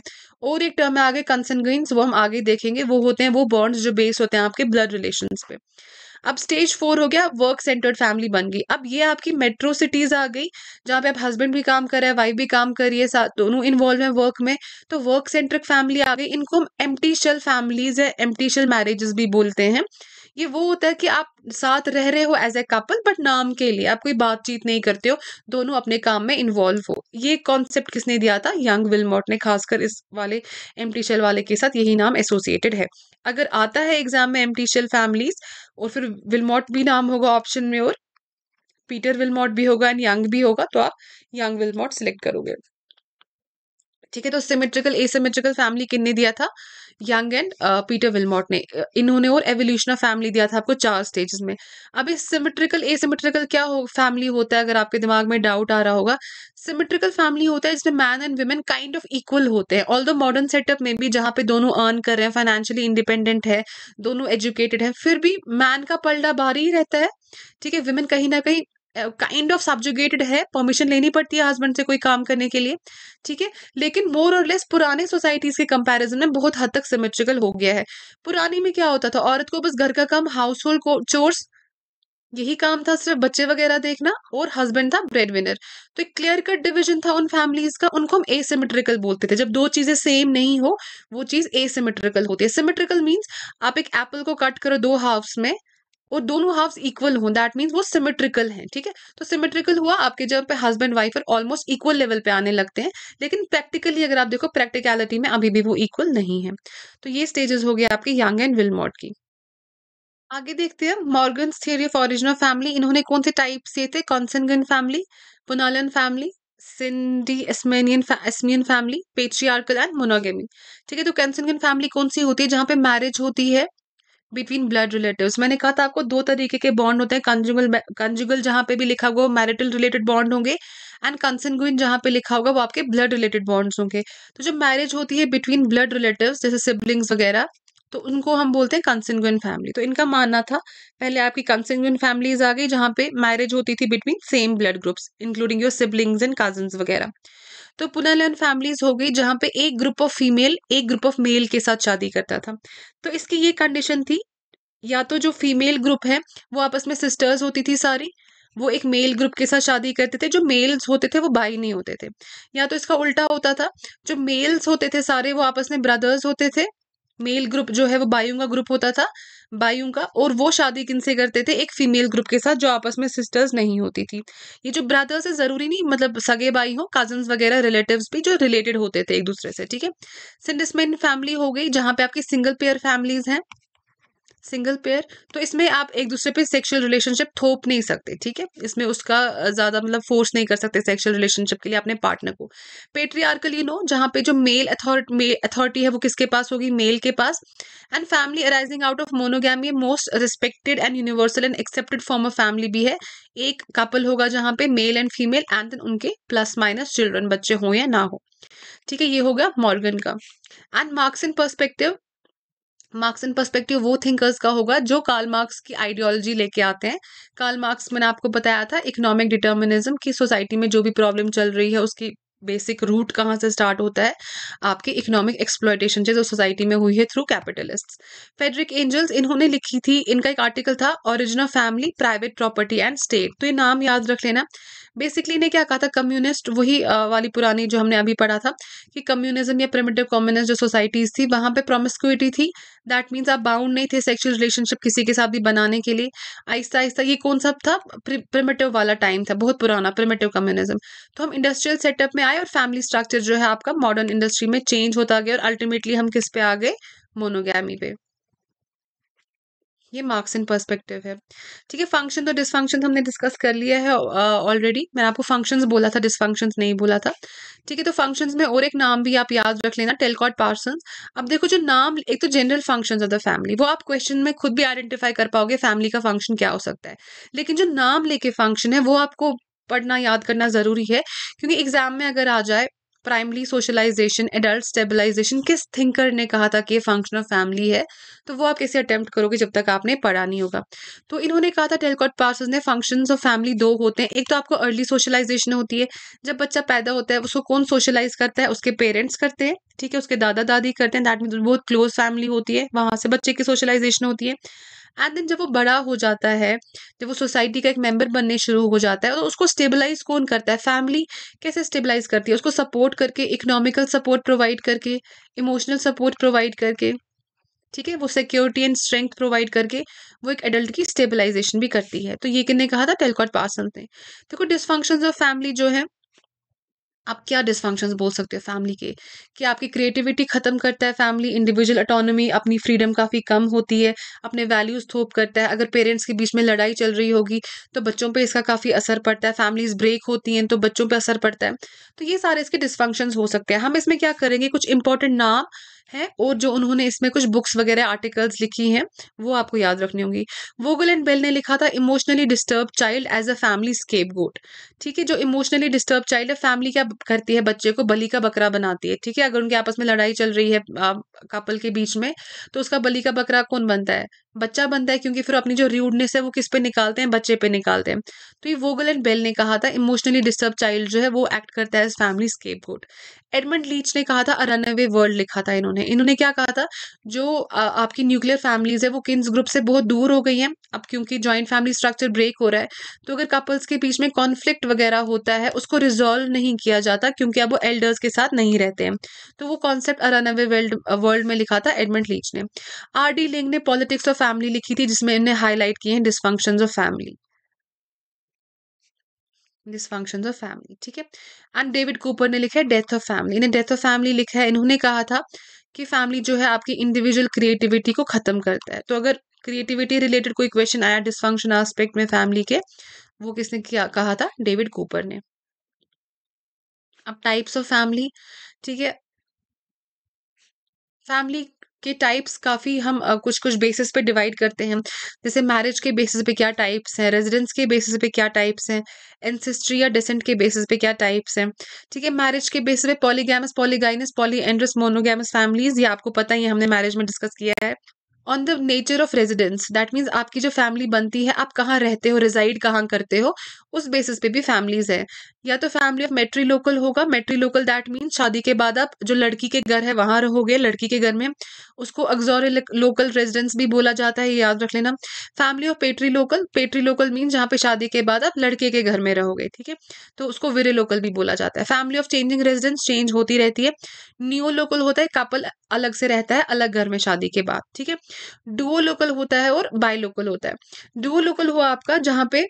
और एक टर्म में आगे कंसनग्रीन वो हम आगे देखेंगे वो होते हैं वो बॉन्ड्स जो बेस होते हैं आपके ब्लड रिलेशन पे अब स्टेज फोर हो गया वर्क सेंटर्ड फैमिली बन गई अब ये आपकी मेट्रो सिटीज आ गई जहाँ पे आप हस्बैंड भी काम कर रहे हैं वाइफ भी काम कर रही है साथ दोनों इन्वॉल्व है वर्क में तो वर्क सेंट्रिक फैमिली आ गई इनको हम एम शेल फैमिलीज है एम शेल मैरिजेस भी बोलते हैं ये वो होता है कि आप साथ रह रहे हो एज ए कपल बट नाम के लिए आप कोई बातचीत नहीं करते हो दोनों अपने काम में इन्वॉल्व हो ये कॉन्सेप्ट किसने दिया था यंग विलमोट ने खासकर इस वाले एम टी शेल वाले के साथ यही नाम एसोसिएटेड है अगर आता है एग्जाम में एम्प्टी शेल फैमिलीज और फिर विलमॉट भी नाम होगा ऑप्शन में और पीटर विलमॉट भी होगा एंड यंग भी होगा तो आप यंग विलमॉट सिलेक्ट करोगे ठीक है तो सिमेट्रिकल एसिमेट्रिकल फैमिली किन्ने दिया था यंग एंड पीटर विलमोट ने uh, इन्होंने और एवोल्यूशन ऑफ फैमिली दिया था आपको चार स्टेजेस में अब इस सिमेट्रिकल ए सिमेट्रिकल क्या हो फैमिली होता है अगर आपके दिमाग में डाउट आ रहा होगा सिमेट्रिकल फैमिली होता है इसमें man and women kind of equal होते हैं ऑल दो मॉडर्न सेटअप में भी जहाँ पे दोनों अर्न कर रहे हैं फाइनेंशियली इंडिपेंडेंट है दोनों एजुकेटेड है फिर भी मैन का पलड़ा भारी ही रहता है ठीक है वुमेन कहीं ना कहीं काइंड ऑफ सब्जुगेटेड है परमिशन लेनी पड़ती है हस्बैंड से कोई काम करने के लिए ठीक है लेकिन मोर और लेस पुराने सोसाइटीज़ के कंपैरिजन में बहुत हद तक सिमेट्रिकल हो गया है पुरानी में क्या होता था औरत को बस घर का काम हाउस होल्ड चोर्स यही काम था सिर्फ बच्चे वगैरह देखना और हस्बैंड था ब्रेड विनर तो एक क्लियर कट डिविजन था उन फैमिलीज का उनको हम एसिमेट्रिकल बोलते थे जब दो चीजें सेम नहीं हो वो चीज एसिमेट्रिकल होती है सिमेट्रिकल मीन्स आप एक एप्पल को कट करो दो हाफ्स में वो दोनों हाफ इक्वल हों दैट मीन्स वो सिमेट्रिकल हैं ठीक है तो सिमेट्रिकल हुआ आपके जब पे हस्बैंड वाइफ और ऑलमोस्ट इक्वल लेवल पे आने लगते हैं लेकिन प्रैक्टिकली अगर आप देखो प्रैक्टिकलिटी में अभी भी वो इक्वल नहीं है तो ये स्टेजेस हो गए आपके यंग एंड विलमोट की आगे देखते हैं Morgan theory of original family इन्होंने कौन से टाइप से थे consanguine family punaluan family syndyasmian एसमियन फैमिली पेट्रियार्कल एंड मोनोगेमी ठीक है तो कैंसनगन फैमिली कौन सी होती है जहाँ पे मैरिज होती है बिटवीन ब्लड रिलेटिव मैंने कहा था आपको दो तरीके के बॉन्ड होते हैं कंजुगल कंजुगल जहां पे भी लिखा होगा मैरिटल रिलेटेड बॉन्ड होंगे एंड कंसनगुइन जहां पे लिखा होगा वो आपके ब्लड रिलेटेड बॉन्ड्स होंगे तो जब मैरिज होती है बिटवीन ब्लड रिलेटिव जैसे सिबलिंग्स वगैरह तो उनको हम बोलते हैं कंसनगुइन फैमिली तो इनका मानना था पहले आपकी कंसनगुइन फैमिलीज आ गई जहाँ पे मैरिज होती थी between same blood groups including your siblings and cousin वगैरह तो पुनर्लन फैमिलीज हो गई जहाँ पे एक ग्रुप ऑफ फीमेल एक ग्रुप ऑफ मेल के साथ शादी करता था तो इसकी ये कंडीशन थी या तो जो फीमेल ग्रुप है वो आपस में सिस्टर्स होती थी सारी वो एक मेल ग्रुप के साथ शादी करते थे जो मेल्स होते थे वो भाई नहीं होते थे या तो इसका उल्टा होता था जो मेल्स होते थे सारे वो आपस में ब्रदर्स होते थे मेल ग्रुप जो है वो बायू का ग्रुप होता था बायू का और वो शादी किन से करते थे एक फीमेल ग्रुप के साथ जो आपस में सिस्टर्स नहीं होती थी ये जो ब्रदर्स है ज़रूरी नहीं मतलब सगे भाई हो कजन्स वगैरह रिलेटिव्स भी जो रिलेटेड होते थे एक दूसरे से ठीक है सिंडिसमेन फैमिली हो गई जहाँ पे आपकी सिंगल पेयर फैमिलीज हैं सिंगल पेयर तो इसमें आप एक दूसरे पे सेक्सुअल रिलेशनशिप थोप नहीं सकते ठीक है इसमें उसका ज़्यादा मतलब फोर्स नहीं कर सकते सेक्सुअल रिलेशनशिप के लिए अपने पार्टनर को पेट्रियार्कल यू नो जहाँ पे जो मेल अथॉरिटी है वो किसके पास होगी मेल के पास and family arising out of monogamy most respected and universal and accepted form of family भी है एक कपल होगा जहाँ पे male and female and then उनके प्लस माइनस चिल्ड्रन बच्चे हों या ना हो ठीक है ये होगा मॉर्गन का and Marx in perspective Marx and perspective वो थिंकर्स का होगा जो कार्ल मार्क्स की आइडियोलॉजी लेके आते हैं कार्ल मार्क्स मैंने आपको बताया था इकोनॉमिक डिटर्मिनिज्म की सोसाइटी में जो भी प्रॉब्लम चल रही है उसकी बेसिक रूट कहाँ से स्टार्ट होता है आपके इकोनॉमिक एक्सप्लॉयटेशन जो सोसाइटी में हुई है थ्रू कैपिटलिस्ट फेडरिक एंजल्स इन्होंने लिखी थी इनका एक आर्टिकल था original family private property and state तो ये नाम याद रख लेना बेसिकली ने क्या कहा था कम्युनिस्ट वही वाली पुरानी जो हमने अभी पढ़ा था कि कम्युनिज्म या प्रिमेटिव कम्युनिस्ट जो सोसाइटीज थी वहाँ पे प्रोमिस्क्यूटी थी दैट मीन्स आप बाउंड नहीं थे सेक्शुअल रिलेशनशिप किसी के साथ भी बनाने के लिए आहिस्ता आहिस्ता ये कौन सा था प्रिमेटिव वाला टाइम था बहुत पुराना प्रिमेटिव कम्युनिज्म तो हम इंडस्ट्रियल सेटअप में आए और फैमिली स्ट्रक्चर जो है आपका मॉडर्न इंडस्ट्री में चेंज होता गया और अल्टीमेटली हम किस पे आ गए मोनोगैमी पे ये मार्क्स इन पर्सपेक्टिव है ठीक है फंक्शन तो डिसफंक्शन तो हमने डिस्कस कर लिया है ऑलरेडी uh, मैंने आपको फंक्शंस बोला था डिसफंक्शंस नहीं बोला था ठीक है तो फंक्शंस में और एक नाम भी आप याद रख लेना टेलकॉट पार्सन अब देखो जो नाम एक तो general function of the family वो आप क्वेश्चन में खुद भी आइडेंटिफाई कर पाओगे फैमिली का फंक्शन क्या हो सकता है लेकिन जो नाम लेके फंक्शन है वो आपको पढ़ना याद करना ज़रूरी है क्योंकि एग्जाम में अगर आ जाए प्राइमरी सोशलाइजेशन एडल्ट स्टेबलाइजेशन किस थिंकर ने कहा था कि फंक्शन ऑफ फैमिली है तो वो आप कैसे अटेम्प्ट करोगे जब तक आपने पढ़ा नहीं होगा तो इन्होंने कहा था टेलकॉट पार्सल्स ने फंक्शन ऑफ फैमिली दो होते हैं एक तो आपको अर्ली सोशलाइजेशन होती है जब बच्चा पैदा होता है उसको कौन सोशलाइज करता है उसके पेरेंट्स करते हैं ठीक है उसके दादा दादी करते हैं दैट मीन बहुत क्लोज फैमिली होती है वहाँ से बच्चे की सोशलाइजेशन होती है एंड देन जब वो बड़ा हो जाता है जब वो सोसाइटी का एक मेंबर बनने शुरू हो जाता है तो उसको स्टेबलाइज कौन करता है फैमिली कैसे स्टेबलाइज करती है उसको सपोर्ट करके इकोनॉमिकल सपोर्ट प्रोवाइड करके इमोशनल सपोर्ट प्रोवाइड करके ठीक है वो सिक्योरिटी एंड स्ट्रेंथ प्रोवाइड करके वो एक एडल्ट की स्टेबलाइजेशन भी करती है तो ये किन्ने कहा था टेलकॉट पार्सन ने देखो डिसफंक्शन ऑफ फैमिली जो है आप क्या डिसफंक्शन बोल सकते हो फैमिली के कि आपकी क्रिएटिविटी ख़त्म करता है फैमिली इंडिविजुअल अटोनमी अपनी फ्रीडम काफ़ी कम होती है अपने वैल्यूज़ थोप करता है अगर पेरेंट्स के बीच में लड़ाई चल रही होगी तो बच्चों पे इसका काफ़ी असर पड़ता है फैमिलीज़ ब्रेक होती हैं तो बच्चों पर असर पड़ता है तो ये सारे इसके डिसफंक्शन हो सकते हैं हम इसमें क्या करेंगे कुछ इंपॉर्टेंट नाम है और जो उन्होंने इसमें कुछ बुक्स वगैरह आर्टिकल्स लिखी हैं वो आपको याद रखनी होंगी वोगल एंड बेल ने लिखा था emotionally disturb child as a family scapegoat ठीक है जो इमोशनली डिस्टर्ब चाइल्ड है फैमिली क्या करती है बच्चे को बली का बकरा बनाती है ठीक है अगर उनके आपस में लड़ाई चल रही है कपल के बीच में तो उसका बली का बकरा कौन बनता है बच्चा बनता है क्योंकि फिर अपनी जो र्यूडनेस है वो किस पे निकालते हैं बच्चे पे निकालते हैं तो ये वोगल एंड बेल ने कहा था इमोशनली डिस्टर्ब चाइल्ड जो है वो एक्ट करता है family scapegoat Edmund Leach ने कहा था अरन अवे वर्ल्ड लिखा था इन्होंने इन्होंने क्या कहा था जो आ, आपकी न्यूक्लियर फैमिलीज है वो किन्स ग्रुप से बहुत दूर हो गई हैं अब क्योंकि ज्वाइंट फैमिली स्ट्रक्चर ब्रेक हो रहा है तो अगर कपल्स के बीच में कॉन्फ्लिक्ट वगैरह होता है उसको रिजॉल्व नहीं किया जाता क्योंकि अब वो एल्डर्स के साथ नहीं रहते हैं तो वो कॉन्सेप्ट अरन अवे वर्ल्ड वर्ल्ड में लिखा था एडमंड लीच ने आर डी लिंग ने पॉलिटिक्स ऑफ फैमिली लिखी थी जिसमें इन्हें हाईलाइट किए हैं dysfunction of family dysfunction of family ठीक है एंड डेविड कूपर ने लिखा है डेथ ऑफ फैमिली इन्हें डेथ ऑफ फैमिली लिखा है इन्होंने कहा था कि फैमिली जो है आपकी इंडिविजुअल क्रिएटिविटी को खत्म करता है तो अगर क्रिएटिविटी रिलेटेड कोई क्वेश्चन आया डिसफंक्शन आस्पेक्ट में फैमिली के वो किसने क्या कहा था डेविड कूपर ने अब टाइप्स ऑफ फैमिली ठीक है फैमिली के टाइप्स काफ़ी हम कुछ कुछ बेसिस पे डिवाइड करते हैं जैसे मैरिज के बेसिस पे क्या टाइप्स हैं रेजिडेंस के बेसिस पे क्या टाइप्स हैं एनसेस्ट्री या डिसेंट के बेसिस पे क्या टाइप्स हैं ठीक है मैरिज के बेसिस पे polygamous polygynous androus monogamous families ये आपको पता ही हमने मैरिज में डिस्कस किया है on the nature of residence that means आपकी जो फैमिली बनती है आप कहाँ रहते हो रिजाइड कहाँ करते हो उस बेसिस पे भी फैमिलीज है या तो फैमिली ऑफ मेट्री लोकल होगा मेट्री लोकल दैट मीन शादी के बाद आप जो लड़की के घर है वहां रहोगे लड़की के घर में उसको अग्जोर लोकल रेजिडेंस भी बोला जाता है याद रख लेना family of patrilocal patrilocal mean जहाँ पे शादी के बाद आप लड़के के घर में रहोगे ठीक है तो उसको विरे लोकल भी बोला जाता है family of changing residence change होती रहती है न्यू लोकल होता है कपल अलग से रहता है अलग घर में शादी के बाद ठीक है डुओ लोकल होता है और बाय लोकल होता है डुओ लोकल हुआ आपका जहाँ पे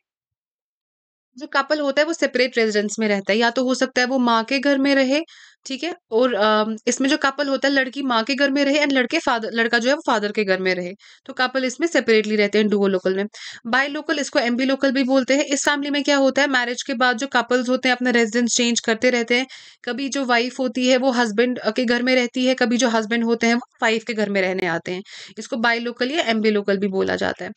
जो कपल होता है वो सेपरेट रेजिडेंस में रहता है या तो हो सकता है वो माँ के घर में रहे ठीक है और इसमें जो कपल होता है लड़की माँ के घर में रहे एंड लड़के फादर लड़का जो है वो फादर के घर में रहे तो कपल इसमें सेपरेटली रहते हैं डुओ लोकल में बाय लोकल इसको बी लोकल भी बोलते हैं इस फैमिली में क्या होता है मैरिज के बाद जो कपल्स होते हैं अपना रेजिडेंस चेंज करते रहते हैं कभी जो वाइफ होती है वो हस्बैंड के घर में रहती है कभी जो हस्बैंड होते हैं वो वाइफ के घर में रहने आते हैं इसको बाई लोकल या बी लोकल भी बोला जाता है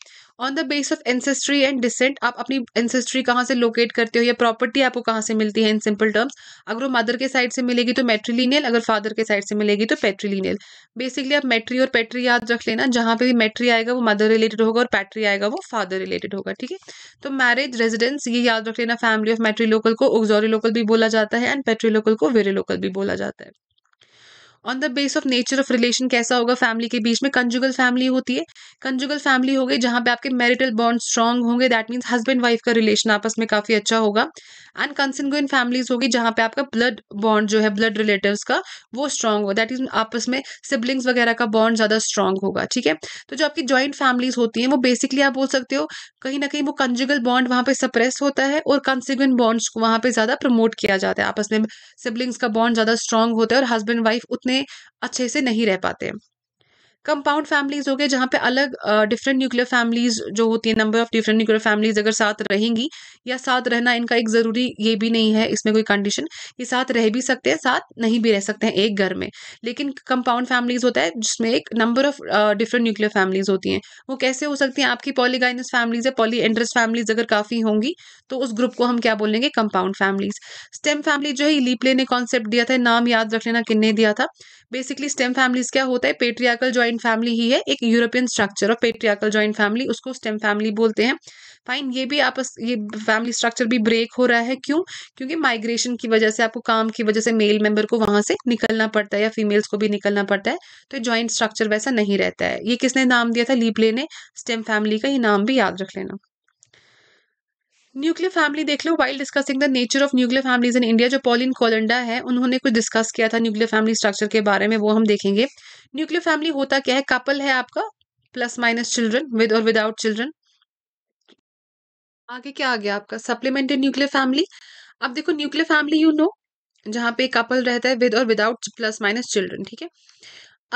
on the base of ancestry and descent आप अपनी एंसेस्ट्री कहाँ से लोकेट करते हो या प्रॉपर्टी आपको कहाँ से मिलती है इन सिंपल टर्म्स अगर वो मदर के साइड से मिलेगी तो मेट्रीलिनियल अगर फादर के साइड से मिलेगी तो पेट्रीलिनियल बेसिकली आप मेट्री और पेट्री याद रख लेना जहाँ पे भी मेट्री आएगा वो मदर रिलेटेड होगा और पैट्री आएगा वो फादर रिलेटेड होगा ठीक है तो मैरिज रेजिडेंस ये याद रख लेना फैमिली ऑफ मेट्री लोकल को उग्जोरी लोकल भी बोला जाता है एंड पेट्री लोकल को वेरे लोकल भी बोला जाता है on the base of nature of relation कैसा होगा फैमिली के बीच में कंजुगल फैमिली होती है कंजुगल फैमिली हो गई जहाँ पे आपके मैरिटल बॉन्ड स्ट्रॉन्ग होंगे दैट मीन्स हस्बैंड वाइफ का रिलेशन आपस में काफ़ी अच्छा होगा एंड कंसनगुइन फैमिलीज होगी जहाँ पे आपका ब्लड बॉन्ड जो है ब्लड रिलेटिव का वो स्ट्रांग होगा दैट इज आपस में सिबलिंग्स वगैरह का बॉन्ड ज़्यादा स्ट्रांग होगा ठीक है तो जो आपकी ज्वाइंट फैमिलीज होती हैं वो बेसिकली आप बोल सकते हो कहीं ना कहीं वो कंजुगल बॉन्ड वहाँ पे सप्रेस होता है और कंसिग्वेंट बॉन्ड्स को वहाँ पे ज़्यादा प्रमोट किया जाता है आपस में सिबलिंग्स का बॉन्ड ज़्यादा स्ट्रांग होता है और हस्बैंड वाइफ उतने अच्छे से नहीं रह पाते कंपाउंड फैमिलीज हो गए जहाँ पे अलग डिफरेंट न्यूक्लियर फैमिलीज जो होती है number of different nuclear families अगर साथ रहेंगी या साथ रहना इनका एक ज़रूरी ये भी नहीं है इसमें कोई कंडीशन ये साथ रह भी सकते हैं साथ नहीं भी रह सकते हैं एक घर में लेकिन कंपाउंड फैमिलीज होता है जिसमें एक number of different nuclear families होती हैं वो कैसे हो सकती हैं आपकी पॉलीगाइनस फैमिलीज या पॉली एंड्रस फैमिलीज अगर काफ़ी होंगी तो उस ग्रुप को हम क्या बोलेंगे कंपाउंड फैमिलीज स्टेम फैमिली जो है लीपले ने कॉन्सेप्ट दिया था नाम याद रख लेना किन्ने दिया था बेसिकली स्टेम फैमिलीज क्या होता है पेट्रियाकल ज्वाइंट फैमिली ही है एक European structure of patriarchal joint family उसको स्टेम फैमिली बोलते हैं फाइन ये भी आपस ये फैमिली स्ट्रक्चर भी ब्रेक हो रहा है क्यों क्योंकि माइग्रेशन की वजह से आपको काम की वजह से मेल मेंबर को वहां से निकलना पड़ता है या फीमेल्स को भी निकलना पड़ता है तो ज्वाइंट स्ट्रक्चर वैसा नहीं रहता है ये किसने नाम दिया था लीपले ने स्टेम फैमिली का ये नाम भी याद रख लेना न्यूक्लियर फैमिली देख लो while discussing the nature of nuclear families in India जो पॉलिन कोलंडा है उन्होंने कुछ डिस्कस किया था न्यूक्लियर फैमिली स्ट्रक्चर के बारे में वो हम देखेंगे न्यूक्लियर फैमिली होता क्या है कपल है आपका प्लस माइनस चिल्ड्रन विद और विदाउट चिल्ड्रन आगे क्या आ गया आपका सप्लीमेंटेड न्यूक्लियर फैमिली अब देखो न्यूक्लियर फैमिली यू नो जहाँ पे कपल रहता है विद और विदाउट प्लस माइनस चिल्ड्रन ठीक है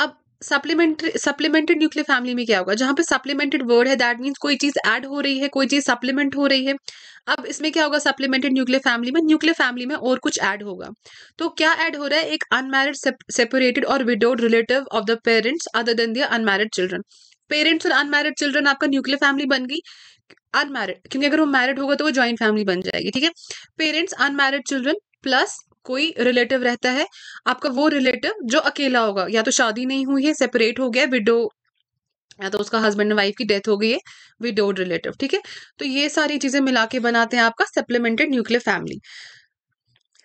अब सप्लीमेंट्री सप्लीमेंटेड न्यूक्लियर फैमिली में क्या होगा जहां पे सप्लीमेंटेड वर्ड है दैट मीन्स कोई चीज ऐड हो रही है कोई चीज सप्लीमेंट हो रही है अब इसमें क्या होगा सप्लीमेंटेड न्यूक्लियर फैमिली में न्यूक्लियर फैमिली में और कुछ ऐड होगा तो क्या ऐड हो रहा है एक अनमैरिड सेपरेटेड और widowed relative of the parents other than their unmarried children parents और अनमैरिड चिल्ड्रन आपका न्यूक्लियर फैमिली बन गई अनमैरिड क्योंकि अगर वो मैरिड होगा तो वो ज्वाइंट फैमिली बन जाएगी ठीक है पेरेंट्स अनमैरिड चिल्ड्रन प्लस कोई रिलेटिव रहता है आपका वो रिलेटिव जो अकेला होगा या तो शादी नहीं हुई है सेपरेट हो गया विडो या तो उसका हस्बैंड एंड वाइफ की डेथ हो गई है विडोड रिलेटिव ठीक है तो ये सारी चीजें मिला के बनाते हैं आपका supplemented nuclear family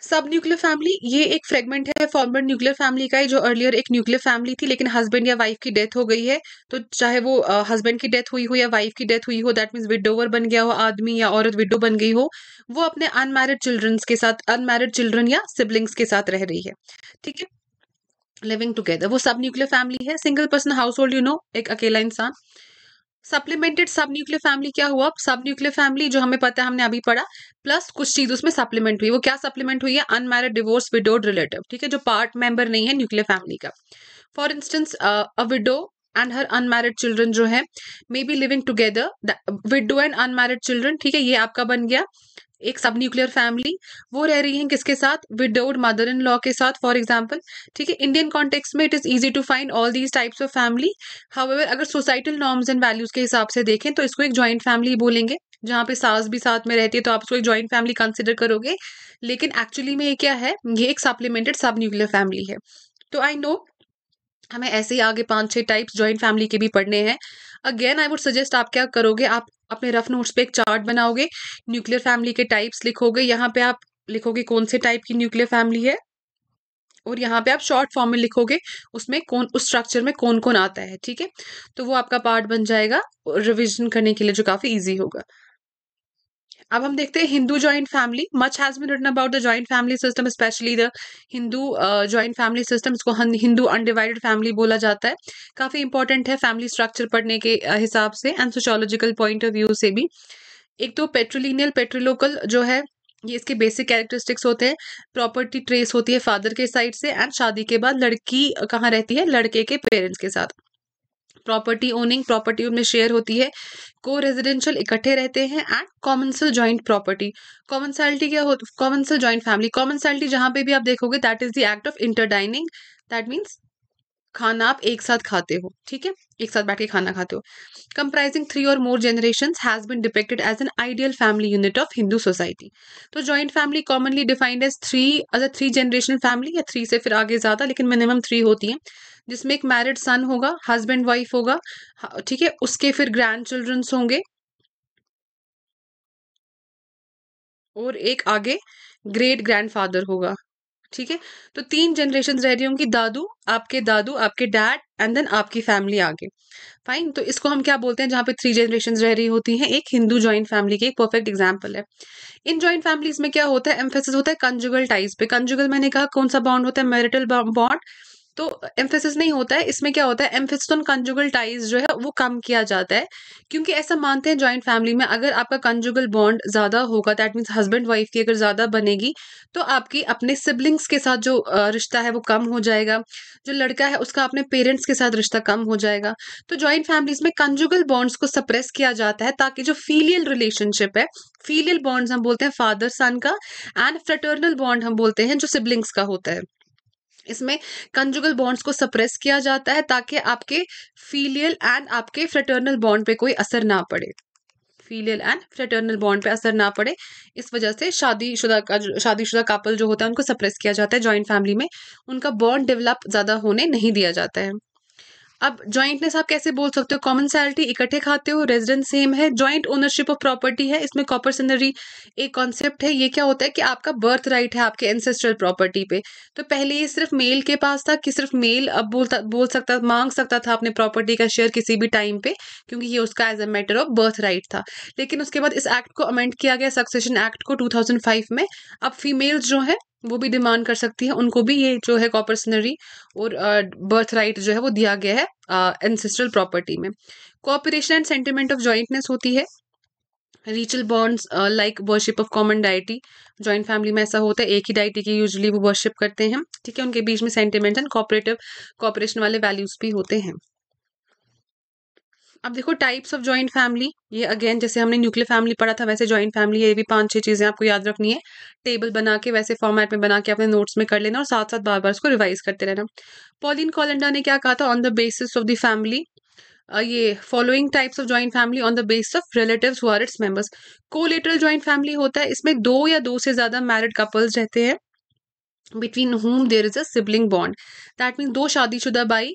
sub nuclear family ये एक फ्रेगमेंट है फॉर्मर न्यूक्लियर फैमिली का ही जो अर्लियर एक न्यूक्लियर फैमिली थी लेकिन हस्बैंड या वाइफ की डेथ हो गई है तो चाहे वो हस्बैंड की डेथ हुई हो या वाइफ की डेथ हुई हो दैट मीन्स विडोवर बन गया हो आदमी या औरत विडो बन गई हो वो अपने अनमैरिड चिल्ड्रंस के साथ अनमैरिड चिल्ड्रन या सिबलिंग्स के साथ रह रही है ठीक है लिविंग टुगेदर वो सब न्यूक्लियर फैमिली है single person household you know एक अकेला इंसान सप्लीमेंटेड सब न्यूक्लियर फैमिली क्या हुआ सब न्यूक्लियर फैमिली जो हमें पता है हमने अभी पढ़ा प्लस कुछ चीज उसमें सप्लीमेंट हुई वो क्या सप्लीमेंट हुई है अनमैरिड डिवोर्स विडोड रिलेटिव ठीक है जो पार्ट मेंबर नहीं है न्यूक्लियर फैमिली का for instance a widow and her unmarried children जो है may be living together widow and unmarried children ठीक है ये आपका बन गया एक सब न्यूक्लियर फैमिली वो रह रही है किसके साथ विदाउट मदर इन लॉ के साथ फॉर एग्जांपल ठीक है इंडियन कॉन्टेक्स में it is easy to find all these types of family however अगर सोसाइटल नॉर्म्स एंड वैल्यूज के हिसाब से देखें तो इसको एक ज्वाइंट फैमिली बोलेंगे जहाँ पे सास भी साथ में रहती है तो आप उसको एक ज्वाइंट फैमिली कंसिडर करोगे लेकिन एक्चुअली में ये क्या है ये एक सप्लीमेंटेड सब न्यूक्लियर फैमिली है तो आई नो हमें ऐसे ही आगे पांच छह टाइप्स ज्वाइंट फैमिली के भी पढ़ने हैं अगेन आई वुड सजेस्ट आप क्या करोगे आप अपने रफ नोट्स पे एक चार्ट बनाओगे न्यूक्लियर फैमिली के टाइप्स लिखोगे यहाँ पे आप लिखोगे कौन से टाइप की न्यूक्लियर फैमिली है और यहाँ पे आप शॉर्ट फॉर्म में लिखोगे उसमें कौन उस स्ट्रक्चर में कौन कौन आता है ठीक है तो वो आपका पार्ट बन जाएगा रिविजन करने के लिए जो काफ़ी ईजी होगा अब हम देखते हैं Hindu joint family much has been written about the joint family system specially the Hindu joint family system इसको हिंदू अनडिवाइडेड फैमिली बोला जाता है काफ़ी इंपॉर्टेंट है फैमिली स्ट्रक्चर पढ़ने के हिसाब से and sociological point of view से भी एक तो पेट्रोलिनियल पेट्रोलोकल जो है ये इसके बेसिक कैरेक्टरिस्टिक्स होते हैं प्रॉपर्टी ट्रेस होती है फादर के साइड से एंड शादी के बाद लड़की कहाँ रहती है लड़के के पेरेंट्स के साथ प्रॉपर्टी ओनिंग प्रॉपर्टी में शेयर होती है को रेजिडेंशियल इकट्ठे रहते हैं and commensal joint property commensality क्या होती कॉमनसल ज्वाइंट फैमिली कॉमनसैलिटी जहां पे भी आप देखोगे that is the act of inter dining that means खाना आप एक साथ खाते हो ठीक है एक साथ बैठ के खाना खाते हो कंप्राइजिंग थ्री और more generation has been depicted as an ideal family unit of Hindu society तो joint family commonly defined as three a three generation family या थ्री से फिर आगे ज़्यादा लेकिन मिनिमम थ्री होती है जिसमें एक मैरिड सन होगा हस्बैंड वाइफ होगा हाँ, ठीक है उसके फिर ग्रैंड चिल्ड्रंस होंगे और एक आगे ग्रेट ग्रैंडफादर होगा ठीक है तो तीन जनरेशन रह रही होंगी दादू आपके दादू आपके डैड एंड देन आपकी फैमिली आगे फाइन तो इसको हम क्या बोलते हैं जहां पे थ्री जनरेशन रह रही होती हैं एक हिंदू ज्वाइंट फैमिली की एक परफेक्ट एग्जाम्पल है इन ज्वाइंट फैमिलीज में क्या होता है एम्फेसिस होता है कंजुगल टाइज पे कंजुगल मैंने कहा कौन सा बॉन्ड होता है मेरिटल बॉन्ड तो एम्फेसिस नहीं होता है इसमें क्या होता है एम्फेसिस ऑन कंजुगल टाइज जो है वो कम किया जाता है क्योंकि ऐसा मानते हैं ज्वाइंट फैमिली में अगर आपका कंजुगल बॉन्ड ज़्यादा होगा दैट मीन्स हस्बैंड वाइफ की अगर ज़्यादा बनेगी तो आपकी अपने सिबलिंग्स के साथ जो रिश्ता है वो कम हो जाएगा जो लड़का है उसका अपने पेरेंट्स के साथ रिश्ता कम हो जाएगा तो ज्वाइंट फैमिलीज में कंजुगल बॉन्ड्स को सप्रेस किया जाता है ताकि जो फीलियल रिलेशनशिप है फीलियल बॉन्ड्स हम बोलते हैं फादर सन का एंड फ्रेटर्नल बॉन्ड हम बोलते हैं जो सिबलिंग्स का होता है इसमें कंजुगल बॉन्ड्स को सप्रेस किया जाता है ताकि आपके फीलियल एंड आपके फ्रेटर्नल बॉन्ड पे कोई असर ना पड़े फीलियल एंड फ्रेटर्नल बॉन्ड पे असर ना पड़े इस वजह से शादीशुदा का शादीशुदा कपल जो होता है उनको सप्रेस किया जाता है जॉइंट फैमिली में उनका बॉन्ड डेवलप ज़्यादा होने नहीं दिया जाता है अब ज्वाइंटनेस आप कैसे बोल सकते हो कॉमन सैलिटी इकट्ठे खाते हो रेजिडेंस सेम है ज्वाइंट ओनरशिप ऑफ प्रॉपर्टी है इसमें कॉपर सिनरी एक कॉन्सेप्ट है ये क्या होता है कि आपका बर्थ राइट है आपके एंसेस्ट्रल प्रॉपर्टी पे तो पहले ये सिर्फ मेल के पास था कि सिर्फ मेल अब बोलता बोल सकता मांग सकता था अपने प्रॉपर्टी का शेयर किसी भी टाइम पे क्योंकि ये उसका as a matter of birth right था लेकिन उसके बाद इस एक्ट को अमेंड किया गया सक्सेशन एक्ट को टू में अब फीमेल्स जो है वो भी डिमांड कर सकती है उनको भी ये जो है कॉपर सिनरी और बर्थ राइट जो है वो दिया गया है एनसेस्ट्रल प्रॉपर्टी में cooperation and sentiment of jointness होती है ritual bonds like worship of common deity joint family में ऐसा होता है एक ही डाइटी की यूजली वो वर्शिप करते हैं ठीक है उनके बीच में सेंटिमेंट एंड कॉपरेटिव कॉपरेशन वाले वैल्यूज भी होते हैं अब देखो टाइप्स ऑफ ज्वाइंट फैमिली ये अगेन जैसे हमने न्यूक्लियर फैमिली पढ़ा था वैसे ज्वाइंट फैमिली ये भी पांच छह चीजें आपको याद रखनी है टेबल बना के वैसे फॉर्मेट में बना के अपने नोट्स में कर लेना और साथ साथ बार बार उसको रिवाइज करते रहना पॉलिन कॉलेंडा ने क्या कहा था on the basis of the family ये following types of joint family on the base of relative who are its members collateral joint family होता है इसमें दो या दो से ज्यादा मैरिड कपल्स रहते हैं between home there is a sibling bond that mean दो शादीशुदा बाई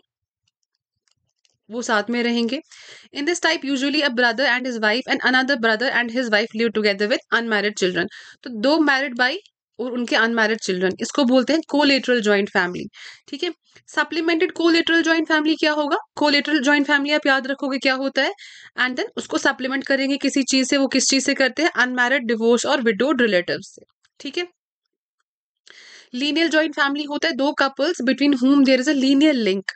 वो साथ में रहेंगे in this type usually a brother and his wife and another brother and his wife live together with unmarried children तो दो मैरिड बाई और उनके अनमैरिड चिल्ड्रन इसको बोलते हैं कोलेटरल ज्वाइंट फैमिली ठीक है सप्लीमेंटेड कोलेटरल ज्वाइंट फैमिली क्या होगा कोलेटरल ज्वाइंट फैमिली आप याद रखोगे क्या होता है एंड देन उसको सप्लीमेंट करेंगे किसी चीज से वो किस चीज से करते हैं अनमैरिड डिवोर्स और विडोड रिलेटिव से ठीक है लीनियल ज्वाइंट फैमिली होता है दो couples between home there is a lineal link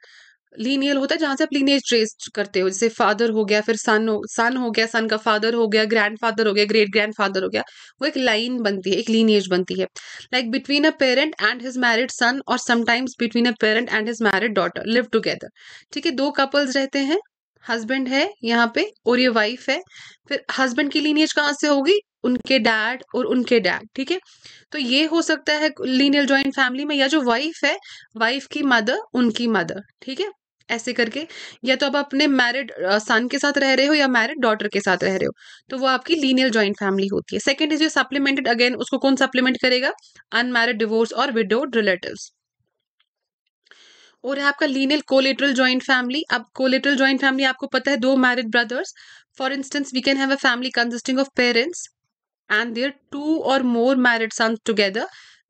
lineal होता है जहां से आप लीनियज ट्रेस करते हो जैसे फादर हो गया फिर सन हो सन हो गया सन का फादर हो गया ग्रैंड फादर हो गया ग्रेट ग्रैंड फादर हो गया वो एक लाइन बनती है एक लीनियज बनती है like between a parent and his married son और sometimes between a parent and his married daughter live together ठीक है दो कपल्स रहते हैं हस्बैंड है यहाँ पे और ये वाइफ है फिर हस्बैंड की लीनियज कहाँ से होगी उनके डैड और उनके डैड ठीक है तो ये हो सकता है लीनियल ज्वाइंट फैमिली में या जो वाइफ है वाइफ की मदर उनकी मदर ठीक है ऐसे करके या तो आप अपने मैरिड सन के साथ रह रहे हो या मैरिड डॉटर के साथ रह रहे हो तो वो आपकी लीनियल ज्वाइंट फैमिली होती है second is your supplemented again उसको कौन सप्लीमेंट करेगा अनमैरिड डिवोर्स और विडोड रिलेटिव और है आपका लीनियल कोलेट्रल ज्वाइंट फैमिली अब कोलेट्रल ज्वाइंट फैमिली आपको पता है दो married brothers for instance we can have a family consisting of parents and their two और more married sons together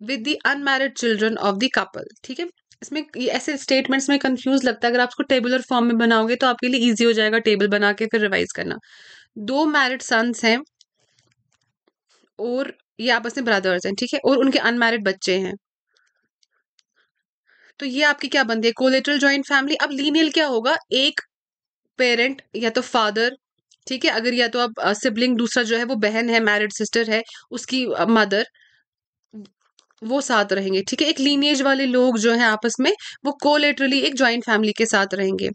with the unmarried children of the couple ठीक है इसमें ऐसे स्टेटमेंट्स में कंफ्यूज लगता है अगर आप उसको टेबुलर फॉर्म में बनाओगे तो आपके लिए इजी हो जाएगा टेबल बना के फिर रिवाइज करना दो मैरिड सन्स हैं और ये आपस में ब्रदर्स हैं ठीक है और उनके अनमैरिड बच्चे हैं तो ये आपकी क्या बनती है कोलेटरल ज्वाइंट फैमिली अब लीनियल क्या होगा एक पेरेंट या तो फादर ठीक है अगर या तो आप सिबलिंग दूसरा जो है वो बहन है मैरिड सिस्टर है उसकी मदर वो साथ रहेंगे ठीक है एक लीनियज वाले लोग जो है आपस में वो लेटरली एक ज्वाइंट फैमिली के साथ रहेंगे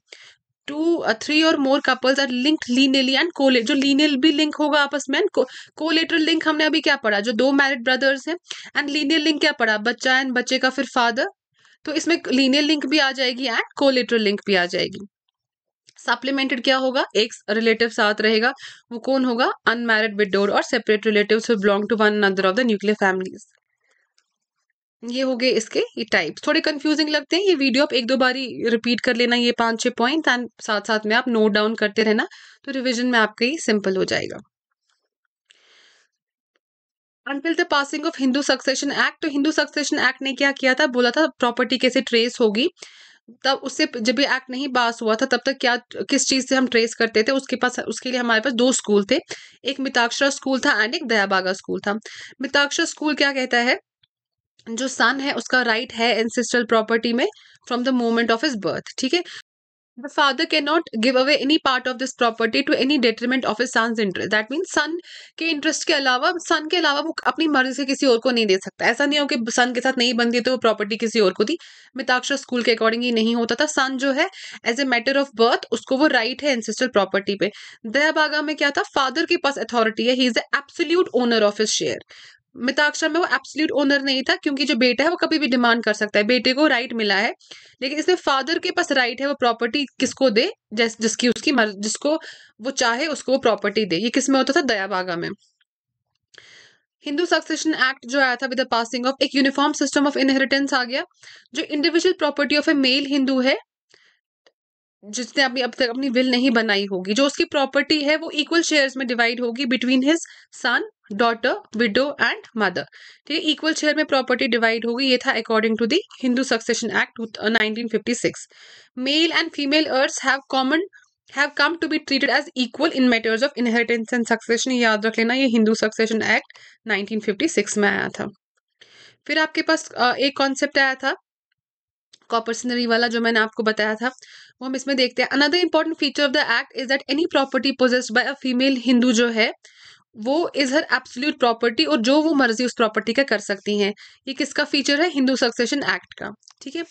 टू थ्री और more couples are linked lineally and कोले जो लीनियल भी लिंक होगा आपस में एंड लेटरल लिंक हमने अभी क्या पढ़ा जो दो मैरिड ब्रदर्स हैं एंड लीनियल लिंक क्या पढ़ा बच्चा एंड बच्चे का फिर फादर तो इसमें लीनियल लिंक भी आ जाएगी एंड को लेटरल लिंक भी आ जाएगी सप्लीमेंटेड क्या होगा एक रिलेटिव साथ रहेगा वो कौन होगा अनमैरिड विडोर और separate relative belong to one other of the nuclear families ये हो गए इसके ये टाइप्स थोड़े कंफ्यूजिंग लगते हैं ये वीडियो आप एक दो बारी रिपीट कर लेना ये पांच छह पॉइंट एंड साथ साथ में आप नोट डाउन करते रहना तो रिविजन में आपका ही सिंपल हो जाएगा until the passing of Hindu succession act तो हिंदू सक्सेशन एक्ट ने क्या किया था बोला था प्रॉपर्टी कैसे ट्रेस होगी तब उससे जब ये एक्ट नहीं पास हुआ था तब तक क्या किस चीज़ से हम ट्रेस करते थे उसके पास उसके लिए हमारे पास दो स्कूल थे एक मिताक्षरा स्कूल था एंड एक दयाबागा स्कूल था मिताक्षरा स्कूल क्या कहता है जो सन है उसका राइट right है एंसेस्ट्रल प्रॉपर्टी में from the moment of his birth ठीक है father father not give away any part of this property to any detriment of his son interest that mean son के interest के अलावा सन के अलावा वो अपनी मर्जी से किसी और को नहीं दे सकता ऐसा नहीं हो कि सन के साथ नहीं बनती तो वो प्रॉपर्टी किसी और को दी मिताक्षर स्कूल के अकॉर्डिंग ही नहीं होता था सन जो है as a matter of birth उसको वो राइट right है एनसेस्ट्रल प्रॉपर्टी पे दयाबागा में क्या था फादर के पास अथॉरिटी है he is the absolute owner of his share Mitakshara में वो एब्सोल्यूट ओनर नहीं था क्योंकि जो बेटा है वो कभी भी डिमांड कर सकता है बेटे को राइट मिला है लेकिन इसमें फादर के पास राइट है वो प्रॉपर्टी किसको दे जैस जिसकी उसकी मर, जिसको वो चाहे उसको वो प्रॉपर्टी दे ये किस में होता था दयाबागा में हिंदू सक्सेशन एक्ट जो आया था विद द पासिंग ऑफ एक यूनिफॉर्म सिस्टम ऑफ इनहेरिटेंस आ गया जो individual property of a male Hindu है जिसने अपनी अब तक अपनी विल नहीं बनाई होगी जो उसकी प्रॉपर्टी है वो इक्वल शेयर्स में डिवाइड होगी between his son daughter widow and mother ठीक है इक्वल शेयर में प्रॉपर्टी डिवाइड होगी ये था according to the Hindu succession act six male and female अर्थ have common have come to be treated as equal in matters of inheritance and succession याद रख लेना ये हिंदू सक्सेशन एक्ट 1956 में आया था फिर आपके पास uh, एक कॉन्सेप्ट आया था कॉपर सिनरी वाला जो मैंने आपको बताया था वो हम इसमें देखते हैं another important feature of the act is that any property possessed by a female Hindu जो है वो इज हर एब्सोल्यूट प्रॉपर्टी और जो वो मर्जी उस प्रॉपर्टी का कर सकती हैं ये किसका फीचर है हिंदू सक्सेशन एक्ट का ठीक है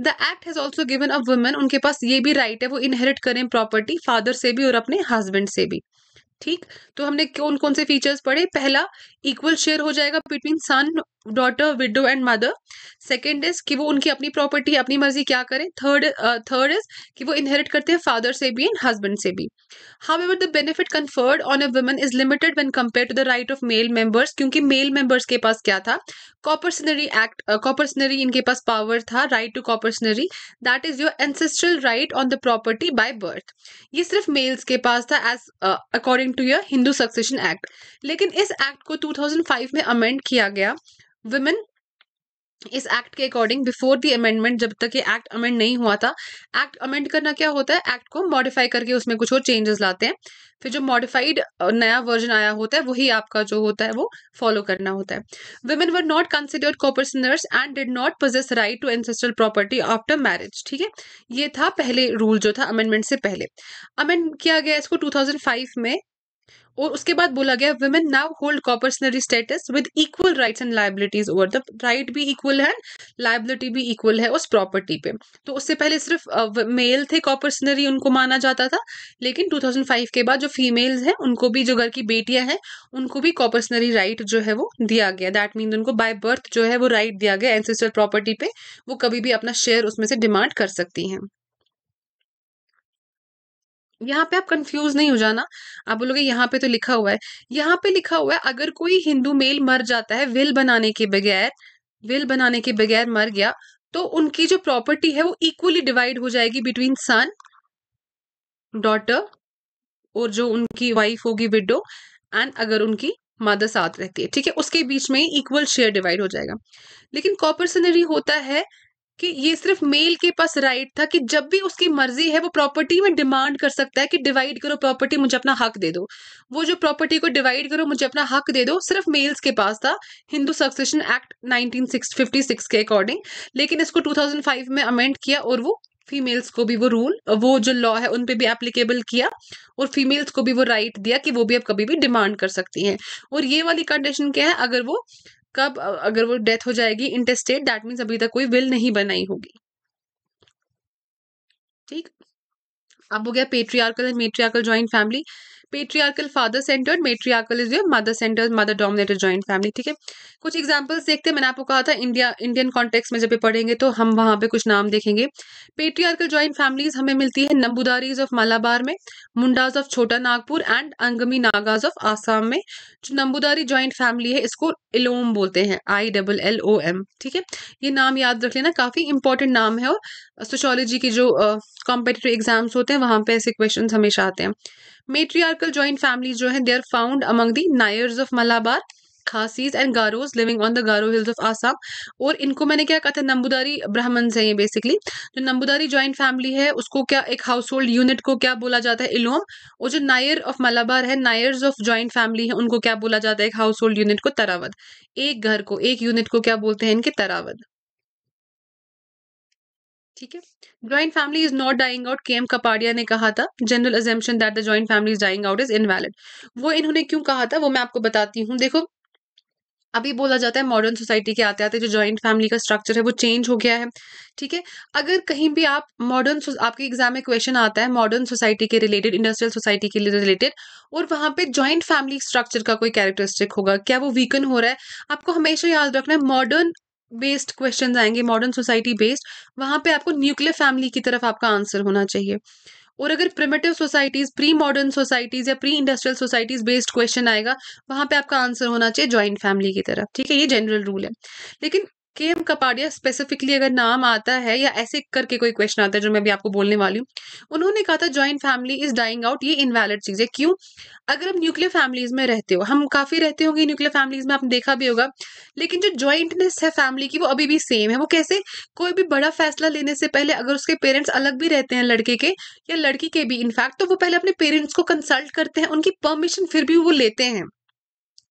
the act has also given a women उनके पास ये भी राइट है वो इनहेरिट करें प्रॉपर्टी फादर से भी और अपने हस्बैंड से भी ठीक तो हमने कौन कौन से फीचर्स पढ़े पहला इक्वल शेयर हो जाएगा between son daughter widow and mother second is कि वो उनकी अपनी प्रॉपर्टी अपनी मर्जी क्या करें थर्ड थर्ड इज कि वो इनहेरिट करते हैं फादर से भी एंड हस्बैंड से भी however the benefit conferred on a woman is limited when compare to the right of male members क्योंकि मेल मेंबर्स के पास क्या था कॉपर्सनरी एक्ट कॉपर्सनरी इनके पास पावर था right to coparcenary that is your ancestral right on the property by birth ये सिर्फ मेल्स के पास था as according to your Hindu succession act लेकिन इस एक्ट को टू थाउजेंड फाइव में अमेंड किया गया वुमेन इस एक्ट के अकॉर्डिंग बिफोर दी अमेंडमेंट जब तक ये एक्ट अमेंड नहीं हुआ था एक्ट अमेंड करना क्या होता है एक्ट को मॉडिफाई करके उसमें कुछ और चेंजेस लाते हैं फिर जो मॉडिफाइड नया वर्जन आया होता है वही आपका जो होता है वो फॉलो करना होता है women were not considered coparceners and did not possess right to ancestral property after marriage ठीक है ये था पहले रूल जो था अमेंडमेंट से पहले अमेंड किया गया इसको 2005 में और उसके बाद बोला गया women now hold coparcenary status with equal rights and liabilities over the right भी इक्वल है लाइबिलिटी भी इक्वल है उस प्रॉपर्टी पे तो उससे पहले सिर्फ मेल थे कॉपर्सनरी उनको माना जाता था लेकिन 2005 के बाद जो फीमेल्स हैं उनको भी जो घर की बेटियां हैं उनको भी कॉपर्सनरी राइट जो है वो दिया गया दैट मीन उनको बाय बर्थ जो है वो राइट दिया गया एनसेस्टर प्रॉपर्टी पे वो कभी भी अपना शेयर उसमें से डिमांड कर सकती हैं यहाँ पे आप कंफ्यूज नहीं हो जाना आप बोलोगे यहाँ पे तो लिखा हुआ है यहाँ पे लिखा हुआ है अगर कोई हिंदू मेल मर जाता है विल बनाने के बगैर विल बनाने के बगैर मर गया तो उनकी जो प्रॉपर्टी है वो इक्वली डिवाइड हो जाएगी बिटवीन सन डॉटर और जो उनकी वाइफ होगी विडो एंड अगर उनकी मदर साथ रहती है ठीक है उसके बीच में इक्वल शेयर डिवाइड हो जाएगा लेकिन कॉपर सनरी होता है कि ये सिर्फ मेल के पास राइट था कि जब भी उसकी मर्जी है वो प्रॉपर्टी में डिमांड कर सकता है कि डिवाइड करो प्रॉपर्टी मुझे अपना हक दे दो वो जो प्रॉपर्टी को डिवाइड करो मुझे अपना हक दे दो सिर्फ मेल्स के पास था हिंदू सक्सेशन एक्ट 1956 के अकॉर्डिंग लेकिन इसको 2005 में अमेंड किया और वो फीमेल्स को भी वो रूल वो जो लॉ है उन पे भी एप्लीकेबल किया और फीमेल्स को भी वो राइट दिया कि वो भी अब कभी भी डिमांड कर सकती हैं और ये वाली कंडीशन क्या है अगर वो कब अगर वो डेथ हो जाएगी इंटरस्टेट दैट मीन्स अभी तक कोई विल नहीं बनाई होगी ठीक अब हो गया patriarchal and matriarchal joint family patriarchal father centered matriarchal is your mother centered mother dominated joint family ठीक है कुछ एग्जाम्पल्स देखते हैं मैंने आपको कहा था इंडिया इंडियन कॉन्टेक्स्ट में जब भी पढ़ेंगे तो हम वहाँ पे कुछ नाम देखेंगे पेट्रियार्कल ज्वाइंट फैमिलीज हमें मिलती है नंबुदारीज ऑफ मालाबार में Mundas of Chota Nagpur and Angami Nagas of Assam में जो नंबुदारी ज्वाइंट फैमिली है इसको इलोम बोलते हैं I double L O M ठीक है ये नाम याद रख लेना काफी इंपॉर्टेंट नाम है और सोशोलॉजी के जो कॉम्पिटेटिव uh, एग्जाम्स होते हैं वहाँ पे ऐसे क्वेश्चन हमेशा आते हैं मेट्रियार्कल ज्वाइंट फैमिली जो है they are found among the Nairs of Malabar Khasis and Garos living on the Garo hills of Assam और इनको मैंने क्या कहा था नंबूदारी ब्राह्मण है ये बेसिकली जो नंबूदारी ज्वाइंट फैमिली है उसको क्या एक हाउस होल्ड यूनिट को क्या बोला जाता है इलोम और जो नायर ऑफ मलाबार है नायर्स ऑफ ज्वाइंट फैमिली है उनको क्या बोला जाता है एक हाउस होल्ड यूनिट को तरावत एक घर को एक यूनिट को क्या बोलते हैं इनके तरावद ठीक है joint family is not dying out K M Kapadia ने कहा था general assertion that the joint family is dying out is invalid वो इन्होंने क्यों कहा था वो मैं आपको बताती हूँ देखो अभी बोला जाता है मॉडर्न सोसाइटी के आते आते जो जॉइंट फैमिली का स्ट्रक्चर है वो चेंज हो गया है ठीक है अगर कहीं भी आप मॉडर्न आपके एग्जाम में क्वेश्चन आता है मॉडर्न सोसाइटी के रिलेटेड इंडस्ट्रियल सोसाइटी के रिलेटेड और वहां पे जॉइंट फैमिली स्ट्रक्चर का कोई कैरेक्टरिस्टिक होगा क्या वो वीकन हो रहा है आपको हमेशा याद रखना है मॉडर्न बेस्ड क्वेश्चन आएंगे मॉडर्न सोसाइटी बेस्ड वहाँ पे आपको न्यूक्लियर फैमिली की तरफ आपका आंसर होना चाहिए और अगर primitive societies pre modern societies या pre industrial societies based question आएगा वहाँ पे आपका आंसर होना चाहिए ज्वाइंट फैमिली की तरफ ठीक है ये जनरल रूल है लेकिन के एम कपाड़िया स्पेसिफिकली अगर नाम आता है या ऐसे करके कोई क्वेश्चन आता है जो मैं भी आपको बोलने वाली हूँ उन्होंने कहा था joint family is dying out ये इनवैलिड चीज़ है क्यों अगर हम न्यूक्लियर फैमिलीज में रहते हो हम काफ़ी रहते होंगे न्यूक्लियर फैमिलीज में आपने देखा भी होगा लेकिन जो ज्वाइंटनेस है फैमिली की वो अभी भी सेम है वो कैसे कोई भी बड़ा फैसला लेने से पहले अगर उसके पेरेंट्स अलग भी रहते हैं लड़के के या लड़की के भी इनफैक्ट तो वो पहले अपने पेरेंट्स को कंसल्ट करते हैं उनकी परमिशन फिर भी वो लेते हैं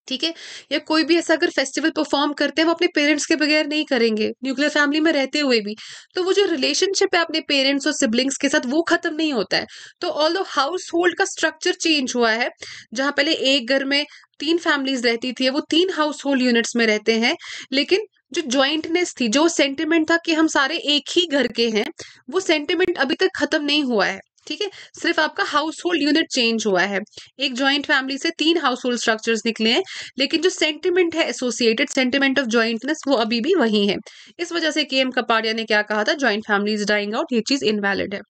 ठीक है या कोई भी ऐसा अगर फेस्टिवल परफॉर्म करते हैं वो अपने पेरेंट्स के बगैर नहीं करेंगे न्यूक्लियर फैमिली में रहते हुए भी तो वो जो रिलेशनशिप है अपने पेरेंट्स और सिबलिंग्स के साथ वो खत्म नहीं होता है तो ऑल हाउस होल्ड का स्ट्रक्चर चेंज हुआ है जहाँ पहले एक घर में तीन फैमिलीज रहती थी वो तीन हाउस होल्ड यूनिट्स में रहते हैं लेकिन जो ज्वाइंटनेस थी जो सेंटिमेंट था कि हम सारे एक ही घर के हैं वो सेंटिमेंट अभी तक खत्म नहीं हुआ है ठीक है सिर्फ आपका हाउस होल्ड यूनिट चेंज हुआ है एक ज्वाइंट फैमिली से तीन हाउस होल्ड स्ट्रक्चर्स निकले हैं लेकिन जो सेंटिमेंट है एसोसिएटेड सेंटिमेंट ऑफ ज्वाइंटनेस वो अभी भी वही है इस वजह से के एम कपाड़िया ने क्या कहा था joint family is dying out ये चीज इनवैलिड है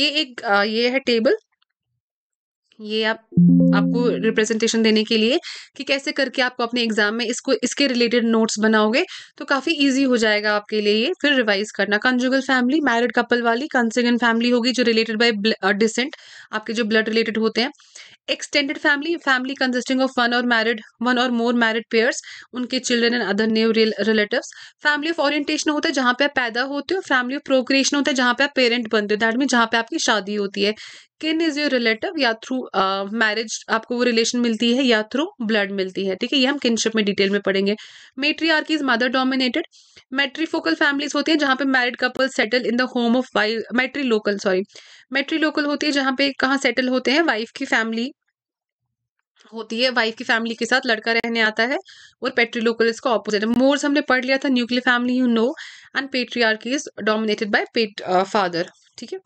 ये एक आ, ये है टेबल ये आप आपको रिप्रेजेंटेशन देने के लिए कि कैसे करके आपको अपने एग्जाम में इसको इसके रिलेटेड नोट्स बनाओगे तो काफ़ी इजी हो जाएगा आपके लिए ये फिर रिवाइज करना कंजुगल फैमिली मैरिड कपल वाली कंसिगन फैमिली होगी जो रिलेटेड बाय डिसेंट आपके जो ब्लड रिलेटेड होते हैं extended family family consisting of one or married one or more married pairs उनके children and other new relative family of orientation होता है जहाँ पे आप पैदा होते हो फैमिली ऑफ प्रोक्रिएशन होता है जहाँ पे आप पेरेंट बनते हो दैट मीन जहाँ पे आपकी शादी होती है किन इज योर रिलेटिव या थ्रू मैरिज uh, आपको वो रिलेशन मिलती है या थ्रू ब्लड मिलती है ठीक है ये हम किनशिप में डिटेल में पढ़ेंगे matriarch is mother dominated focal families होती है जहाँ पे married couple settle in the home of wife matrilocal sorry matrilocal होती है जहाँ पे कहाँ सेटल होते हैं वाइफ की फैमिली होती है वाइफ की फैमिली के साथ लड़का रहने आता है और पेट्रीलोकल इसका ऑपोजिट है मोर्स हमने पढ़ लिया था nuclear family you know and patriarchy is dominated by पेट फादर ठीक है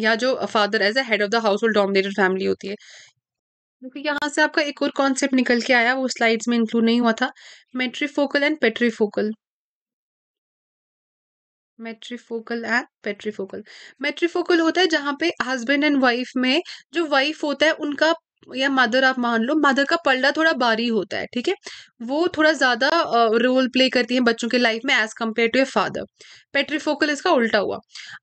या जो father as a head of the household dominated family होती है क्योंकि यहाँ से आपका एक और कॉन्सेप्ट निकल के आया वो स्लाइड्स में इंक्लूड नहीं हुआ था मेट्रीफोकल एंड पेट्रीफोकल मेट्रीफोकल एंड पेट्रीफोकल मेट्रीफोकल होता है जहाँ पे हस्बैंड एंड वाइफ में जो वाइफ होता है उनका या मदर आप मान लो मदर का पलड़ा थोड़ा बारी होता है ठीक है वो थोड़ा ज़्यादा रोल प्ले करती है बच्चों के लाइफ में as compared to a father patrifocal इसका उल्टा हुआ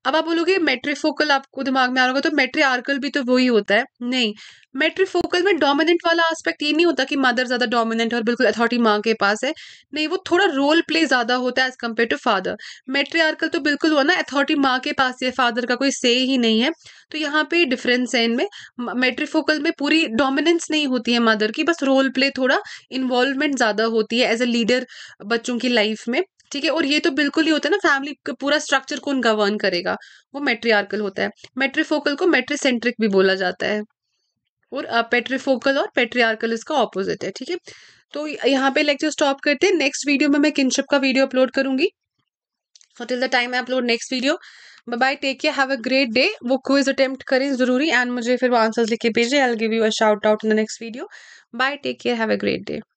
अब आप बोलोगे मेट्रीफोकल आपको दिमाग में आ रहा होगा तो मेट्री आर्कल भी तो वही होता है नहीं मेट्रीफोकल में डोमिनेंट वाला आस्पेक्ट ये नहीं होता कि मदर ज़्यादा डोमिनेंट और बिल्कुल अथॉरिटी माँ के पास है नहीं वो थोड़ा रोल प्ले ज़्यादा होता है as compared to father matriarchal तो बिल्कुल हुआ ना अथॉरिटी माँ के पास है फादर का कोई से ही नहीं है तो यहाँ पे डिफरेंस है इनमें मेट्रीफोकल में पूरी डोमिनेंस नहीं होती है मदर की बस रोल प्ले थोड़ा इन्वॉल्वमेंट ज़्यादा होती है एज ए लीडर बच्चों की लाइफ में ठीक है और ये तो बिल्कुल ही होता है ना फैमिली का पूरा स्ट्रक्चर कौन गवर्न करेगा वो मेट्रियार्कल होता है मेट्रीफोकल को मेट्रीसेंट्रिक भी बोला जाता है और पेट्रीफोकल और पेट्रियार्कल इसका ऑपोजिट है ठीक है तो यहाँ पे लेक्चर स्टॉप करते हैं नेक्स्ट वीडियो में मैं किनशिप का वीडियो अपलोड करूंगी so till the time I upload next video bye bye take care have a great day वो क्विज अटेम्प्ट करें जरूरी एंड मुझे फिर वो आंसर्स लिख के भेजें I give you a shout out in the next video bye take care have a great day